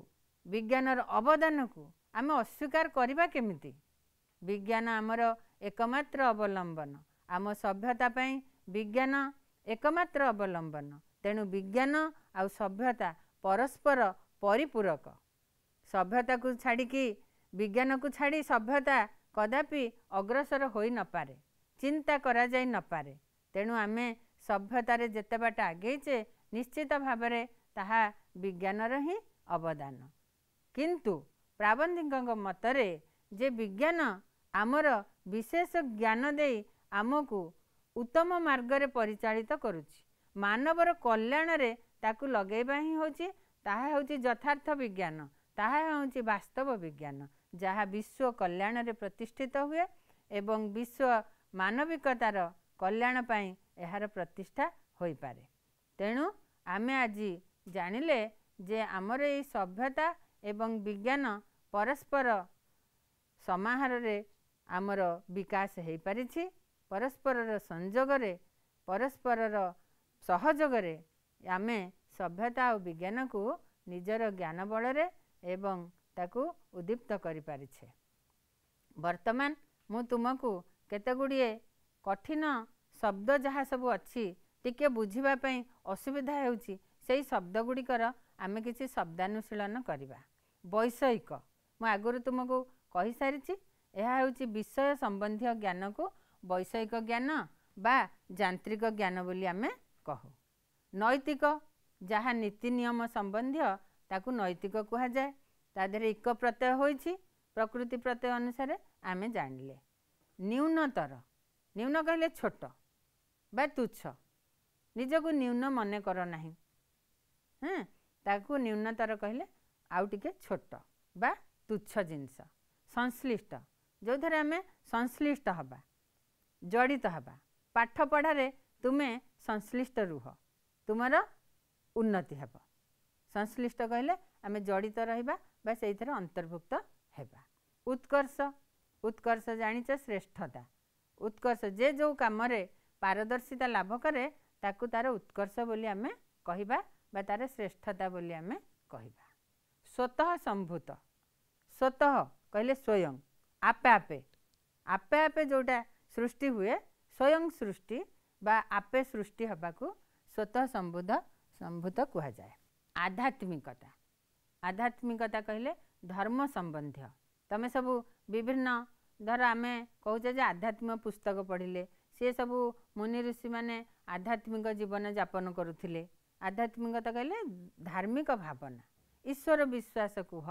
ବିଜ୍ଞାନର ଅବଦାନକୁ ଆମେ ଅସ୍ୱୀକାର କରିବା କେମିତି ବିଜ୍ଞାନ ଆମର ଏକମାତ୍ର ଅବଲମ୍ବନ ଆମ ସଭ୍ୟତା ପାଇଁ ବିଜ୍ଞାନ ଏକମାତ୍ର ଅବଲମ୍ବନ ତେଣୁ ବିଜ୍ଞାନ ଆଉ ସଭ୍ୟତା ପରସ୍ପର ପରିପୂରକ ସଭ୍ୟତାକୁ ଛାଡ଼ିକି ବିଜ୍ଞାନକୁ ଛାଡ଼ି ସଭ୍ୟତା କଦାପି ଅଗ୍ରସର ହୋଇନପାରେ ଚିନ୍ତା କରାଯାଇ ନପାରେ ତେଣୁ ଆମେ ସଭ୍ୟତାରେ ଯେତେ ବାଟ ଆଗେଇଛେ ନିଶ୍ଚିତ ଭାବରେ ତାହା ବିଜ୍ଞାନର ହିଁ ଅବଦାନ କିନ୍ତୁ ପ୍ରାବନ୍ଧିକଙ୍କ ମତରେ ଯେ ବିଜ୍ଞାନ ଆମର ବିଶେଷ ଜ୍ଞାନ ଦେଇ ଆମକୁ ଉତ୍ତମ ମାର୍ଗରେ ପରିଚାଳିତ କରୁଛି ମାନବର କଲ୍ୟାଣରେ ତାକୁ ଲଗେଇବା ହିଁ ହେଉଛି ତାହା ହେଉଛି ଯଥାର୍ଥ ବିଜ୍ଞାନ ତାହା ହେଉଛି ବାସ୍ତବ ବିଜ୍ଞାନ ଯାହା ବିଶ୍ୱ କଲ୍ୟାଣରେ ପ୍ରତିଷ୍ଠିତ ହୁଏ ଏବଂ ବିଶ୍ୱ ମାନବିକତାର କଲ୍ୟାଣ ପାଇଁ ଏହାର ପ୍ରତିଷ୍ଠା ହୋଇପାରେ ତେଣୁ ଆମେ ଆଜି ଜାଣିଲେ ଯେ ଆମର ଏହି ସଭ୍ୟତା ଏବଂ ବିଜ୍ଞାନ ପରସ୍ପର ସମାହାରରେ ଆମର ବିକାଶ ହୋଇପାରିଛି ପରସ୍ପରର ସଂଯୋଗରେ ପରସ୍ପରର ସହଯୋଗରେ ଆମେ ସଭ୍ୟତା ଆଉ ବିଜ୍ଞାନକୁ ନିଜର ଜ୍ଞାନ ବଳରେ ଏବଂ ତାକୁ ଉଦ୍ଦୀପ୍ତ କରିପାରିଛେ ବର୍ତ୍ତମାନ ମୁଁ ତୁମକୁ କେତେ ଗୁଡ଼ିଏ କଠିନ ଶବ୍ଦ ଯାହା ସବୁ ଅଛି ଟିକେ ବୁଝିବା ପାଇଁ ଅସୁବିଧା ହେଉଛି ସେଇ ଶବ୍ଦ ଗୁଡ଼ିକର ଆମେ କିଛି ଶବ୍ଦାନୁଶୀଳନ କରିବା ବୈଷୟିକ ମୁଁ ଆଗରୁ ତୁମକୁ କହିସାରିଛି ଏହା ହେଉଛି ବିଷୟ ସମ୍ବନ୍ଧୀୟ ଜ୍ଞାନକୁ ବୈଷୟିକ ଜ୍ଞାନ ବା ଯାନ୍ତ୍ରିକ ଜ୍ଞାନ ବୋଲି ଆମେ କହୁ ନୈତିକ ଯାହା ନୀତି ନିୟମ ସମ୍ବନ୍ଧୀୟ ତାକୁ ନୈତିକ କୁହାଯାଏ ତା ଦେହରେ ଏକ ପ୍ରତ୍ୟୟ ହୋଇଛି ପ୍ରକୃତି ପ୍ରତ୍ୟୟ ଅନୁସାରେ ଆମେ ଜାଣିଲେ ନ୍ୟୁନତର ନିମ୍ନ କହିଲେ ଛୋଟ ବା ତୁଚ୍ଛ ନିଜକୁ ନିମ୍ନ ମନେ କର ନାହିଁ ହଁ ତାକୁ ନିମ୍ନତର କହିଲେ ଆଉ ଟିକେ ଛୋଟ ବା ତୁଚ୍ଛ ଜିନିଷ ସଂଶ୍ଳିଷ୍ଟ ଯେଉଁଥିରେ ଆମେ ସଂଶ୍ଳିଷ୍ଟ ହେବା ଜଡ଼ିତ ହେବା ପାଠ ପଢ଼ାରେ ତୁମେ ସଂଶ୍ଳିଷ୍ଟ ରୁହ ତୁମର ଉନ୍ନତି ହେବ ସଂଶ୍ଳିଷ୍ଟ କହିଲେ ଆମେ ଜଡ଼ିତ ରହିବା ବା ସେଇଥିରେ ଅନ୍ତର୍ଭୁକ୍ତ ହେବା ଉତ୍କର୍ଷ ଉତ୍କର୍ଷ ଜାଣିଛ ଶ୍ରେଷ୍ଠତା उत्कर्ष जे जो कामले पारदर्शिता लाभ करे ताकु तार उत्कर्ष बोली श्रेष्ठता बोली आम कहाँ स्वतः सम्भूत स्वतः कहिले स्वयं आपे आपे आपे आपे जोटा सृष्टि हुए स्वयं सृष्टि बा आपे सृष्टि हेकु स्वतः सम्बुध सम्भूत कुरा आध्यात्मिकता आध्यात्मिकता कहले धर्म सम्बन्ध त सब विभिन्न ଧର ଆମେ କହୁଛେ ଯେ ଆଧ୍ୟାତ୍ମିକ ପୁସ୍ତକ ପଢ଼ିଲେ ସିଏ ସବୁ ମୁନି ଋଷିମାନେ ଆଧ୍ୟାତ୍ମିକ ଜୀବନଯାପନ କରୁଥିଲେ ଆଧ୍ୟାତ୍ମିକତା କହିଲେ ଧାର୍ମିକ ଭାବନା ଈଶ୍ୱର ବିଶ୍ୱାସ କୁହ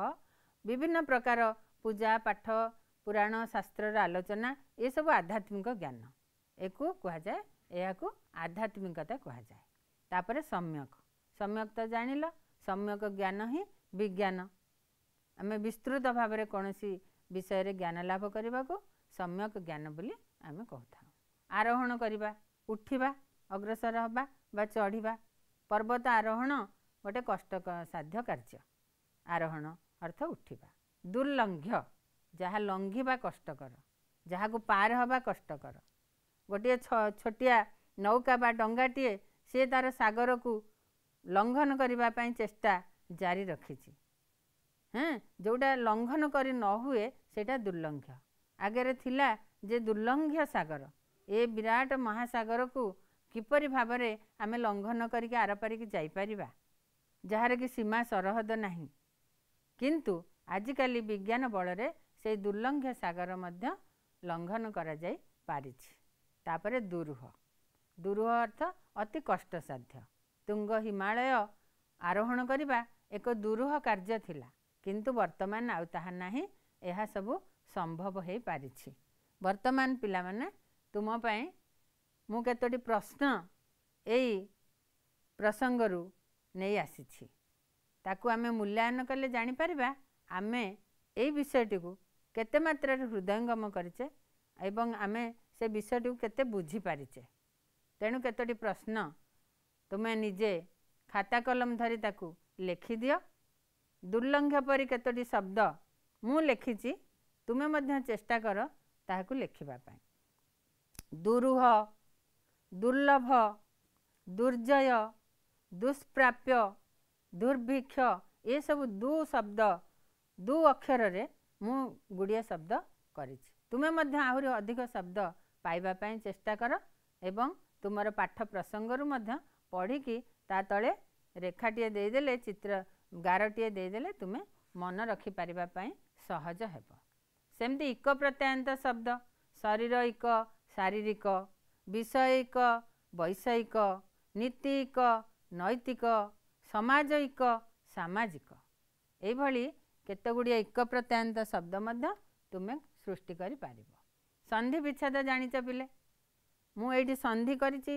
ବିଭିନ୍ନ ପ୍ରକାର ପୂଜା ପାଠ ପୁରାଣ ଶାସ୍ତ୍ରର ଆଲୋଚନା ଏସବୁ ଆଧ୍ୟାତ୍ମିକ ଜ୍ଞାନ ଏକୁ କୁହାଯାଏ ଏହାକୁ ଆଧ୍ୟାତ୍ମିକତା କୁହାଯାଏ ତାପରେ ସମ୍ୟକ ସମ୍ୟକ ତ ଜାଣିଲ ସମ୍ୟକ ଜ୍ଞାନ ହିଁ ବିଜ୍ଞାନ ଆମେ ବିସ୍ତୃତ ଭାବରେ କୌଣସି ବିଷୟରେ ଜ୍ଞାନ ଲାଭ କରିବାକୁ ସମ୍ୟକ ଜ୍ଞାନ ବୋଲି ଆମେ କହୁଥାଉ ଆରୋହଣ କରିବା ଉଠିବା ଅଗ୍ରସର ହେବା ବା ଚଢ଼ିବା ପର୍ବତ ଆରୋହଣ ଗୋଟେ କଷ୍ଟ ସାଧ୍ୟ କାର୍ଯ୍ୟ ଆରୋହଣ ଅର୍ଥ ଉଠିବା ଦୁର୍ଲଙ୍ଘ୍ୟ ଯାହା ଲଙ୍ଘିବା କଷ୍ଟକର ଯାହାକୁ ପାର ହେବା କଷ୍ଟକର ଗୋଟିଏ ଛୋଟିଆ ନୌକା ବା ଡଙ୍ଗାଟିଏ ସିଏ ତା'ର ସାଗରକୁ ଲଙ୍ଘନ କରିବା ପାଇଁ ଚେଷ୍ଟା ଜାରି ରଖିଛି ହଁ ଯେଉଁଟା ଲଙ୍ଘନ କରି ନ ହୁଏ ସେଇଟା ଦୁର୍ଲଙ୍ଘ୍ୟ ଆଗରେ ଥିଲା ଯେ ଦୁର୍ଲଙ୍ଘ୍ୟ ସାଗର ଏ ବିରାଟ ମହାସାଗରକୁ କିପରି ଭାବରେ ଆମେ ଲଙ୍ଘନ କରିକି ଆରପାରିକି ଯାଇପାରିବା ଯାହାର କି ସୀମା ସରହଦ ନାହିଁ କିନ୍ତୁ ଆଜିକାଲି ବିଜ୍ଞାନ ବଳରେ ସେଇ ଦୁର୍ଲଙ୍ଘ୍ୟ ସାଗର ମଧ୍ୟ ଲଙ୍ଘନ କରାଯାଇ ପାରିଛି ତାପରେ ଦୁରୁହ ଦୁରୁହ ଅର୍ଥ ଅତି କଷ୍ଟସାଧ୍ୟ ତୁଙ୍ଗ ହିମାଳୟ ଆରୋହଣ କରିବା ଏକ ଦୁରୁହ କାର୍ଯ୍ୟ ଥିଲା କିନ୍ତୁ ବର୍ତ୍ତମାନ ଆଉ ତାହା ନାହିଁ ଏହା ସବୁ ସମ୍ଭବ ହୋଇପାରିଛି ବର୍ତ୍ତମାନ ପିଲାମାନେ ତୁମ ପାଇଁ ମୁଁ କେତୋଟି ପ୍ରଶ୍ନ ଏଇ ପ୍ରସଙ୍ଗରୁ ନେଇ ଆସିଛି ତାକୁ ଆମେ ମୂଲ୍ୟାୟନ କଲେ ଜାଣିପାରିବା ଆମେ ଏଇ ବିଷୟଟିକୁ କେତେ ମାତ୍ରାରେ ହୃଦୟଙ୍ଗମ କରିଛେ ଏବଂ ଆମେ ସେ ବିଷୟଟିକୁ କେତେ ବୁଝିପାରିଛେ ତେଣୁ କେତୋଟି ପ୍ରଶ୍ନ ତୁମେ ନିଜେ ଖାତା କଲମ ଧରି ତାକୁ ଲେଖିଦିଅ ଦୁର୍ଲଙ୍ଘ ପରି କେତୋଟି ଶବ୍ଦ ମୁଁ ଲେଖିଛି ତୁମେ ମଧ୍ୟ ଚେଷ୍ଟା କର ତାହାକୁ ଲେଖିବା ପାଇଁ ଦୁରୁହ ଦୁର୍ଲଭ ଦୁର୍ଜୟ ଦୁଷ୍ପ୍ରାପ୍ୟ ଦୁର୍ଭିକ୍ଷ ଏସବୁ ଦୁ ଶବ୍ଦ ଦୁ ଅକ୍ଷରରେ ମୁଁ ଗୁଡ଼ିଏ ଶବ୍ଦ କରିଛି ତୁମେ ମଧ୍ୟ ଆହୁରି ଅଧିକ ଶବ୍ଦ ପାଇବା ପାଇଁ ଚେଷ୍ଟା କର ଏବଂ ତୁମର ପାଠ ପ୍ରସଙ୍ଗରୁ ମଧ୍ୟ ପଢ଼ିକି ତା ତଳେ ରେଖାଟିଏ ଦେଇଦେଲେ ଚିତ୍ର ଗାରଟିଏ ଦେଇଦେଲେ ତୁମେ ମନ ରଖିପାରିବା ପାଇଁ ସହଜ ହେବ ସେମିତି ଏକ ପ୍ରତ୍ୟୟନ୍ତ ଶବ୍ଦ ଶରୀର ଏକ ଶାରୀରିକ ବିଷୟିକ ବୈଷୟିକ ନୀତିକ ନୈତିକ ସମାଜିକ ସାମାଜିକ ଏଇଭଳି କେତେଗୁଡ଼ିଏ ଏକ ପ୍ରତ୍ୟୟନ୍ତ ଶବ୍ଦ ମଧ୍ୟ ତୁମେ ସୃଷ୍ଟି କରିପାରିବ ସନ୍ଧି ବିଚ୍ଛେଦ ଜାଣିଛ ପିଲେ ମୁଁ ଏଇଠି ସନ୍ଧି କରିଛି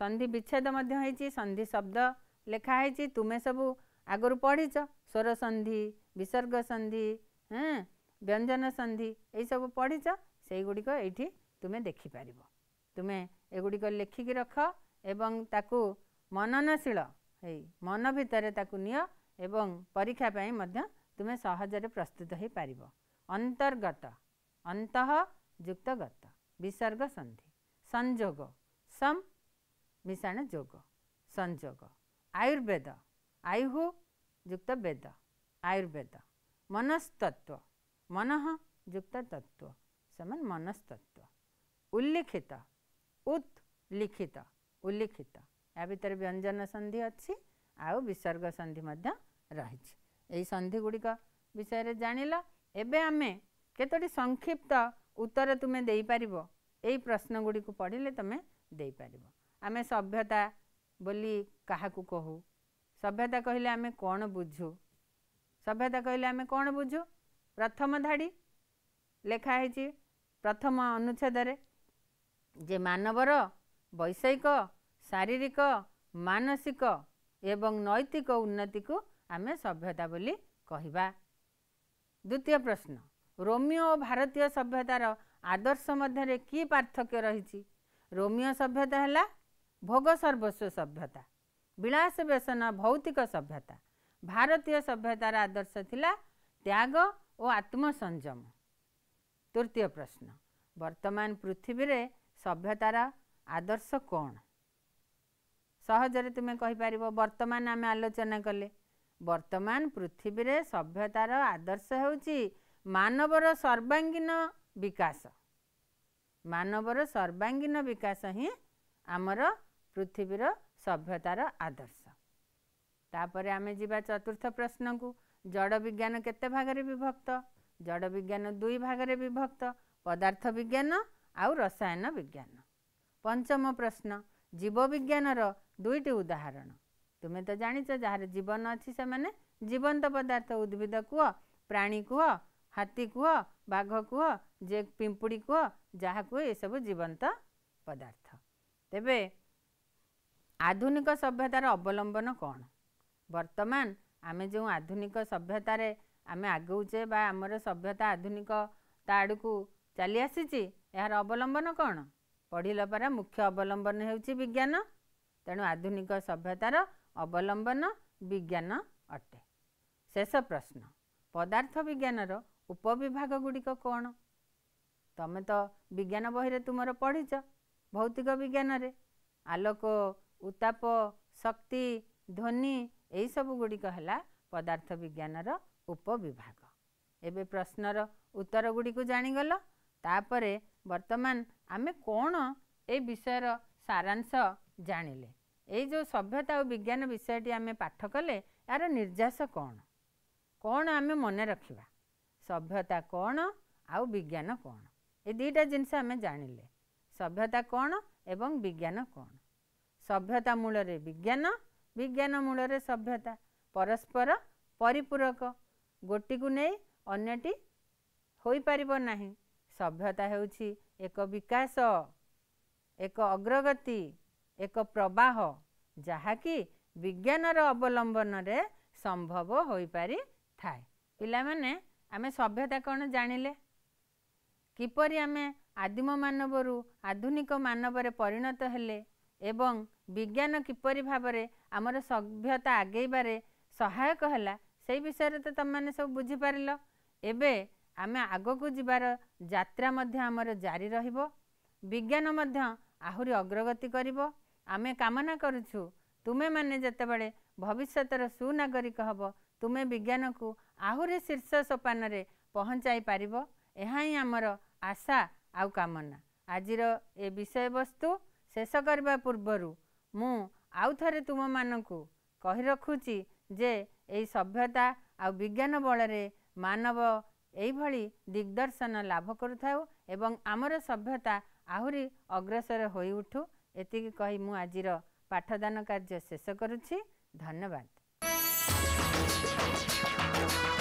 ସନ୍ଧି ବିଚ୍ଛେଦ ମଧ୍ୟ ହେଇଛି ସନ୍ଧି ଶବ୍ଦ ଲେଖା ହେଇଛି ତୁମେ ସବୁ ଆଗରୁ ପଢ଼ିଛ ସ୍ୱର ସନ୍ଧି ବିସର୍ଗ ସନ୍ଧି ବ୍ୟଞ୍ଜନ ସନ୍ଧି ଏଇସବୁ ପଢ଼ିଛ ସେଇଗୁଡ଼ିକ ଏଇଠି ତୁମେ ଦେଖିପାରିବ ତୁମେ ଏଗୁଡ଼ିକ ଲେଖିକି ରଖ ଏବଂ ତାକୁ ମନନଶୀଳ ହେଇ ମନ ଭିତରେ ତାକୁ ନିଅ ଏବଂ ପରୀକ୍ଷା ପାଇଁ ମଧ୍ୟ ତୁମେ ସହଜରେ ପ୍ରସ୍ତୁତ ହୋଇପାରିବ ଅନ୍ତର୍ଗତ ଅନ୍ତଃ ଯୁକ୍ତଗତ ବିସର୍ଗ ସନ୍ଧି ସଂଯୋଗ ସମ୍ ମିଶାଣ ଯୋଗ ସଂଯୋଗ ଆୟୁର୍ବେଦ ଆୟୁ ଯୁକ୍ତ ବେଦ आयुर्वेद मनस्तत्व मन युक्त तत्व समन मनस्तत्व उल्लिखित उत्लिखित उल्लिखित या भितर व्यंजन सन्धि अच्छी आउ विसर्ग संधि रही यही गुड़िक विषय जान लमें कतोटी संक्षिप्त उत्तर तुम्हें पार यही प्रश्न गुड़ी पढ़ले तुम्हें देपर आम सभ्यता बोली कहू सभ्यता कहले आम कौन बुझू ସଭ୍ୟତା କହିଲେ ଆମେ କ'ଣ ବୁଝୁ ପ୍ରଥମ ଧାଡ଼ି ଲେଖା ହେଇଛି ପ୍ରଥମ ଅନୁଚ୍ଛେଦରେ ଯେ ମାନବର ବୈଷୟିକ ଶାରୀରିକ ମାନସିକ ଏବଂ ନୈତିକ ଉନ୍ନତିକୁ ଆମେ ସଭ୍ୟତା ବୋଲି କହିବା ଦ୍ୱିତୀୟ ପ୍ରଶ୍ନ ରୋମିଓ ଓ ଭାରତୀୟ ସଭ୍ୟତାର ଆଦର୍ଶ ମଧ୍ୟରେ କି ପାର୍ଥକ୍ୟ ରହିଛି ରୋମିଓ ସଭ୍ୟତା ହେଲା ଭୋଗ ସର୍ବସ୍ୱ ସଭ୍ୟତା ବିଳାସ ବ୍ୟସନ ଭୌତିକ ସଭ୍ୟତା ଭାରତୀୟ ସଭ୍ୟତାର ଆଦର୍ଶ ଥିଲା ତ୍ୟାଗ ଓ ଆତ୍ମସଂଯମ ତୃତୀୟ ପ୍ରଶ୍ନ ବର୍ତ୍ତମାନ ପୃଥିବୀରେ ସଭ୍ୟତାର ଆଦର୍ଶ କ'ଣ ସହଜରେ ତୁମେ କହିପାରିବ ବର୍ତ୍ତମାନ ଆମେ ଆଲୋଚନା କଲେ ବର୍ତ୍ତମାନ ପୃଥିବୀରେ ସଭ୍ୟତାର ଆଦର୍ଶ ହେଉଛି ମାନବର ସର୍ବାଙ୍ଗୀନ ବିକାଶ ମାନବର ସର୍ବାଙ୍ଗୀନ ବିକାଶ ହିଁ ଆମର ପୃଥିବୀର ସଭ୍ୟତାର ଆଦର୍ଶ ତାପରେ ଆମେ ଯିବା ଚତୁର୍ଥ ପ୍ରଶ୍ନକୁ ଜଡ଼ ବିଜ୍ଞାନ କେତେ ଭାଗରେ ବିଭକ୍ତ ଜଡ଼ ବିଜ୍ଞାନ ଦୁଇ ଭାଗରେ ବିଭକ୍ତ ପଦାର୍ଥ ବିଜ୍ଞାନ ଆଉ ରସାୟନ ବିଜ୍ଞାନ ପଞ୍ଚମ ପ୍ରଶ୍ନ ଜୀବବିଜ୍ଞାନର ଦୁଇଟି ଉଦାହରଣ ତୁମେ ତ ଜାଣିଛ ଯାହାର ଜୀବନ ଅଛି ସେମାନେ ଜୀବନ୍ତ ପଦାର୍ଥ ଉଦ୍ଭିଦ କୁହ ପ୍ରାଣୀ କୁହ ହାତୀ କୁହ ବାଘ କୁହ ଯେ ପିମ୍ପୁଡ଼ି କୁହ ଯାହା କୁହ ଏସବୁ ଜୀବନ୍ତ ପଦାର୍ଥ ତେବେ ଆଧୁନିକ ସଭ୍ୟତାର ଅବଲମ୍ବନ କ'ଣ ବର୍ତ୍ତମାନ ଆମେ ଯେଉଁ ଆଧୁନିକ ସଭ୍ୟତାରେ ଆମେ ଆଗଉଛେ ବା ଆମର ସଭ୍ୟତା ଆଧୁନିକ ତା ଆଡ଼କୁ ଚାଲି ଆସିଛି ଏହାର ଅବଲମ୍ବନ କ'ଣ ପଢ଼ିଲା ପରେ ମୁଖ୍ୟ ଅବଲମ୍ବନ ହେଉଛି ବିଜ୍ଞାନ ତେଣୁ ଆଧୁନିକ ସଭ୍ୟତାର ଅବଲମ୍ବନ ବିଜ୍ଞାନ ଅଟେ ଶେଷ ପ୍ରଶ୍ନ ପଦାର୍ଥ ବିଜ୍ଞାନର ଉପବିଭାଗ ଗୁଡ଼ିକ କ'ଣ ତୁମେ ତ ବିଜ୍ଞାନ ବହିରେ ତୁମର ପଢ଼ିଛ ଭୌତିକ ବିଜ୍ଞାନରେ ଆଲୋକ ଉତ୍ତାପ ଶକ୍ତି ଧ୍ୱନି ଏହିସବୁ ଗୁଡ଼ିକ ହେଲା ପଦାର୍ଥ ବିଜ୍ଞାନର ଉପବିଭାଗ ଏବେ ପ୍ରଶ୍ନର ଉତ୍ତର ଗୁଡ଼ିକୁ ଜାଣିଗଲ ତାପରେ ବର୍ତ୍ତମାନ ଆମେ କ'ଣ ଏ ବିଷୟର ସାରାଂଶ ଜାଣିଲେ ଏଇ ଯେଉଁ ସଭ୍ୟତା ଆଉ ବିଜ୍ଞାନ ବିଷୟଟି ଆମେ ପାଠ କଲେ ଏହାର ନିର୍ଯାସ କ'ଣ କ'ଣ ଆମେ ମନେ ରଖିବା ସଭ୍ୟତା କ'ଣ ଆଉ ବିଜ୍ଞାନ କ'ଣ ଏ ଦୁଇଟା ଜିନିଷ ଆମେ ଜାଣିଲେ ସଭ୍ୟତା କ'ଣ ଏବଂ ବିଜ୍ଞାନ କ'ଣ ସଭ୍ୟତା ମୂଳରେ ବିଜ୍ଞାନ ବିଜ୍ଞାନ ମୂଳରେ ସଭ୍ୟତା ପରସ୍ପର ପରିପୂରକ ଗୋଟିକୁ ନେଇ ଅନ୍ୟଟି ହୋଇପାରିବ ନାହିଁ ସଭ୍ୟତା ହେଉଛି ଏକ ବିକାଶ ଏକ ଅଗ୍ରଗତି ଏକ ପ୍ରବାହ ଯାହାକି ବିଜ୍ଞାନର ଅବଲମ୍ବନରେ ସମ୍ଭବ ହୋଇପାରିଥାଏ ପିଲାମାନେ ଆମେ ସଭ୍ୟତା କ'ଣ ଜାଣିଲେ କିପରି ଆମେ ଆଦିମ ମାନବରୁ ଆଧୁନିକ ମାନବରେ ପରିଣତ ହେଲେ ଏବଂ ବିଜ୍ଞାନ କିପରି ଭାବରେ ଆମର ସଭ୍ୟତା ଆଗେଇବାରେ ସହାୟକ ହେଲା ସେଇ ବିଷୟରେ ତ ତୁମେମାନେ ସବୁ ବୁଝିପାରିଲ ଏବେ ଆମେ ଆଗକୁ ଯିବାର ଯାତ୍ରା ମଧ୍ୟ ଆମର ଜାରି ରହିବ ବିଜ୍ଞାନ ମଧ୍ୟ ଆହୁରି ଅଗ୍ରଗତି କରିବ ଆମେ କାମନା କରୁଛୁ ତୁମେମାନେ ଯେତେବେଳେ ଭବିଷ୍ୟତର ସୁନାଗରିକ ହେବ ତୁମେ ବିଜ୍ଞାନକୁ ଆହୁରି ଶୀର୍ଷ ସୋପାନରେ ପହଞ୍ଚାଇ ପାରିବ ଏହା ହିଁ ଆମର ଆଶା ଆଉ କାମନା ଆଜିର ଏ ବିଷୟବସ୍ତୁ ଶେଷ କରିବା ପୂର୍ବରୁ ମୁଁ ଆଉଥରେ ତୁମମାନଙ୍କୁ କହି ରଖୁଛି ଯେ ଏହି ସଭ୍ୟତା ଆଉ ବିଜ୍ଞାନ ବଳରେ ମାନବ ଏହିଭଳି ଦିଗ୍ଦର୍ଶନ ଲାଭ କରୁଥାଉ ଏବଂ ଆମର ସଭ୍ୟତା ଆହୁରି ଅଗ୍ରସର ହୋଇଉଠୁ ଏତିକି କହି ମୁଁ ଆଜିର ପାଠଦାନ କାର୍ଯ୍ୟ ଶେଷ କରୁଛି ଧନ୍ୟବାଦ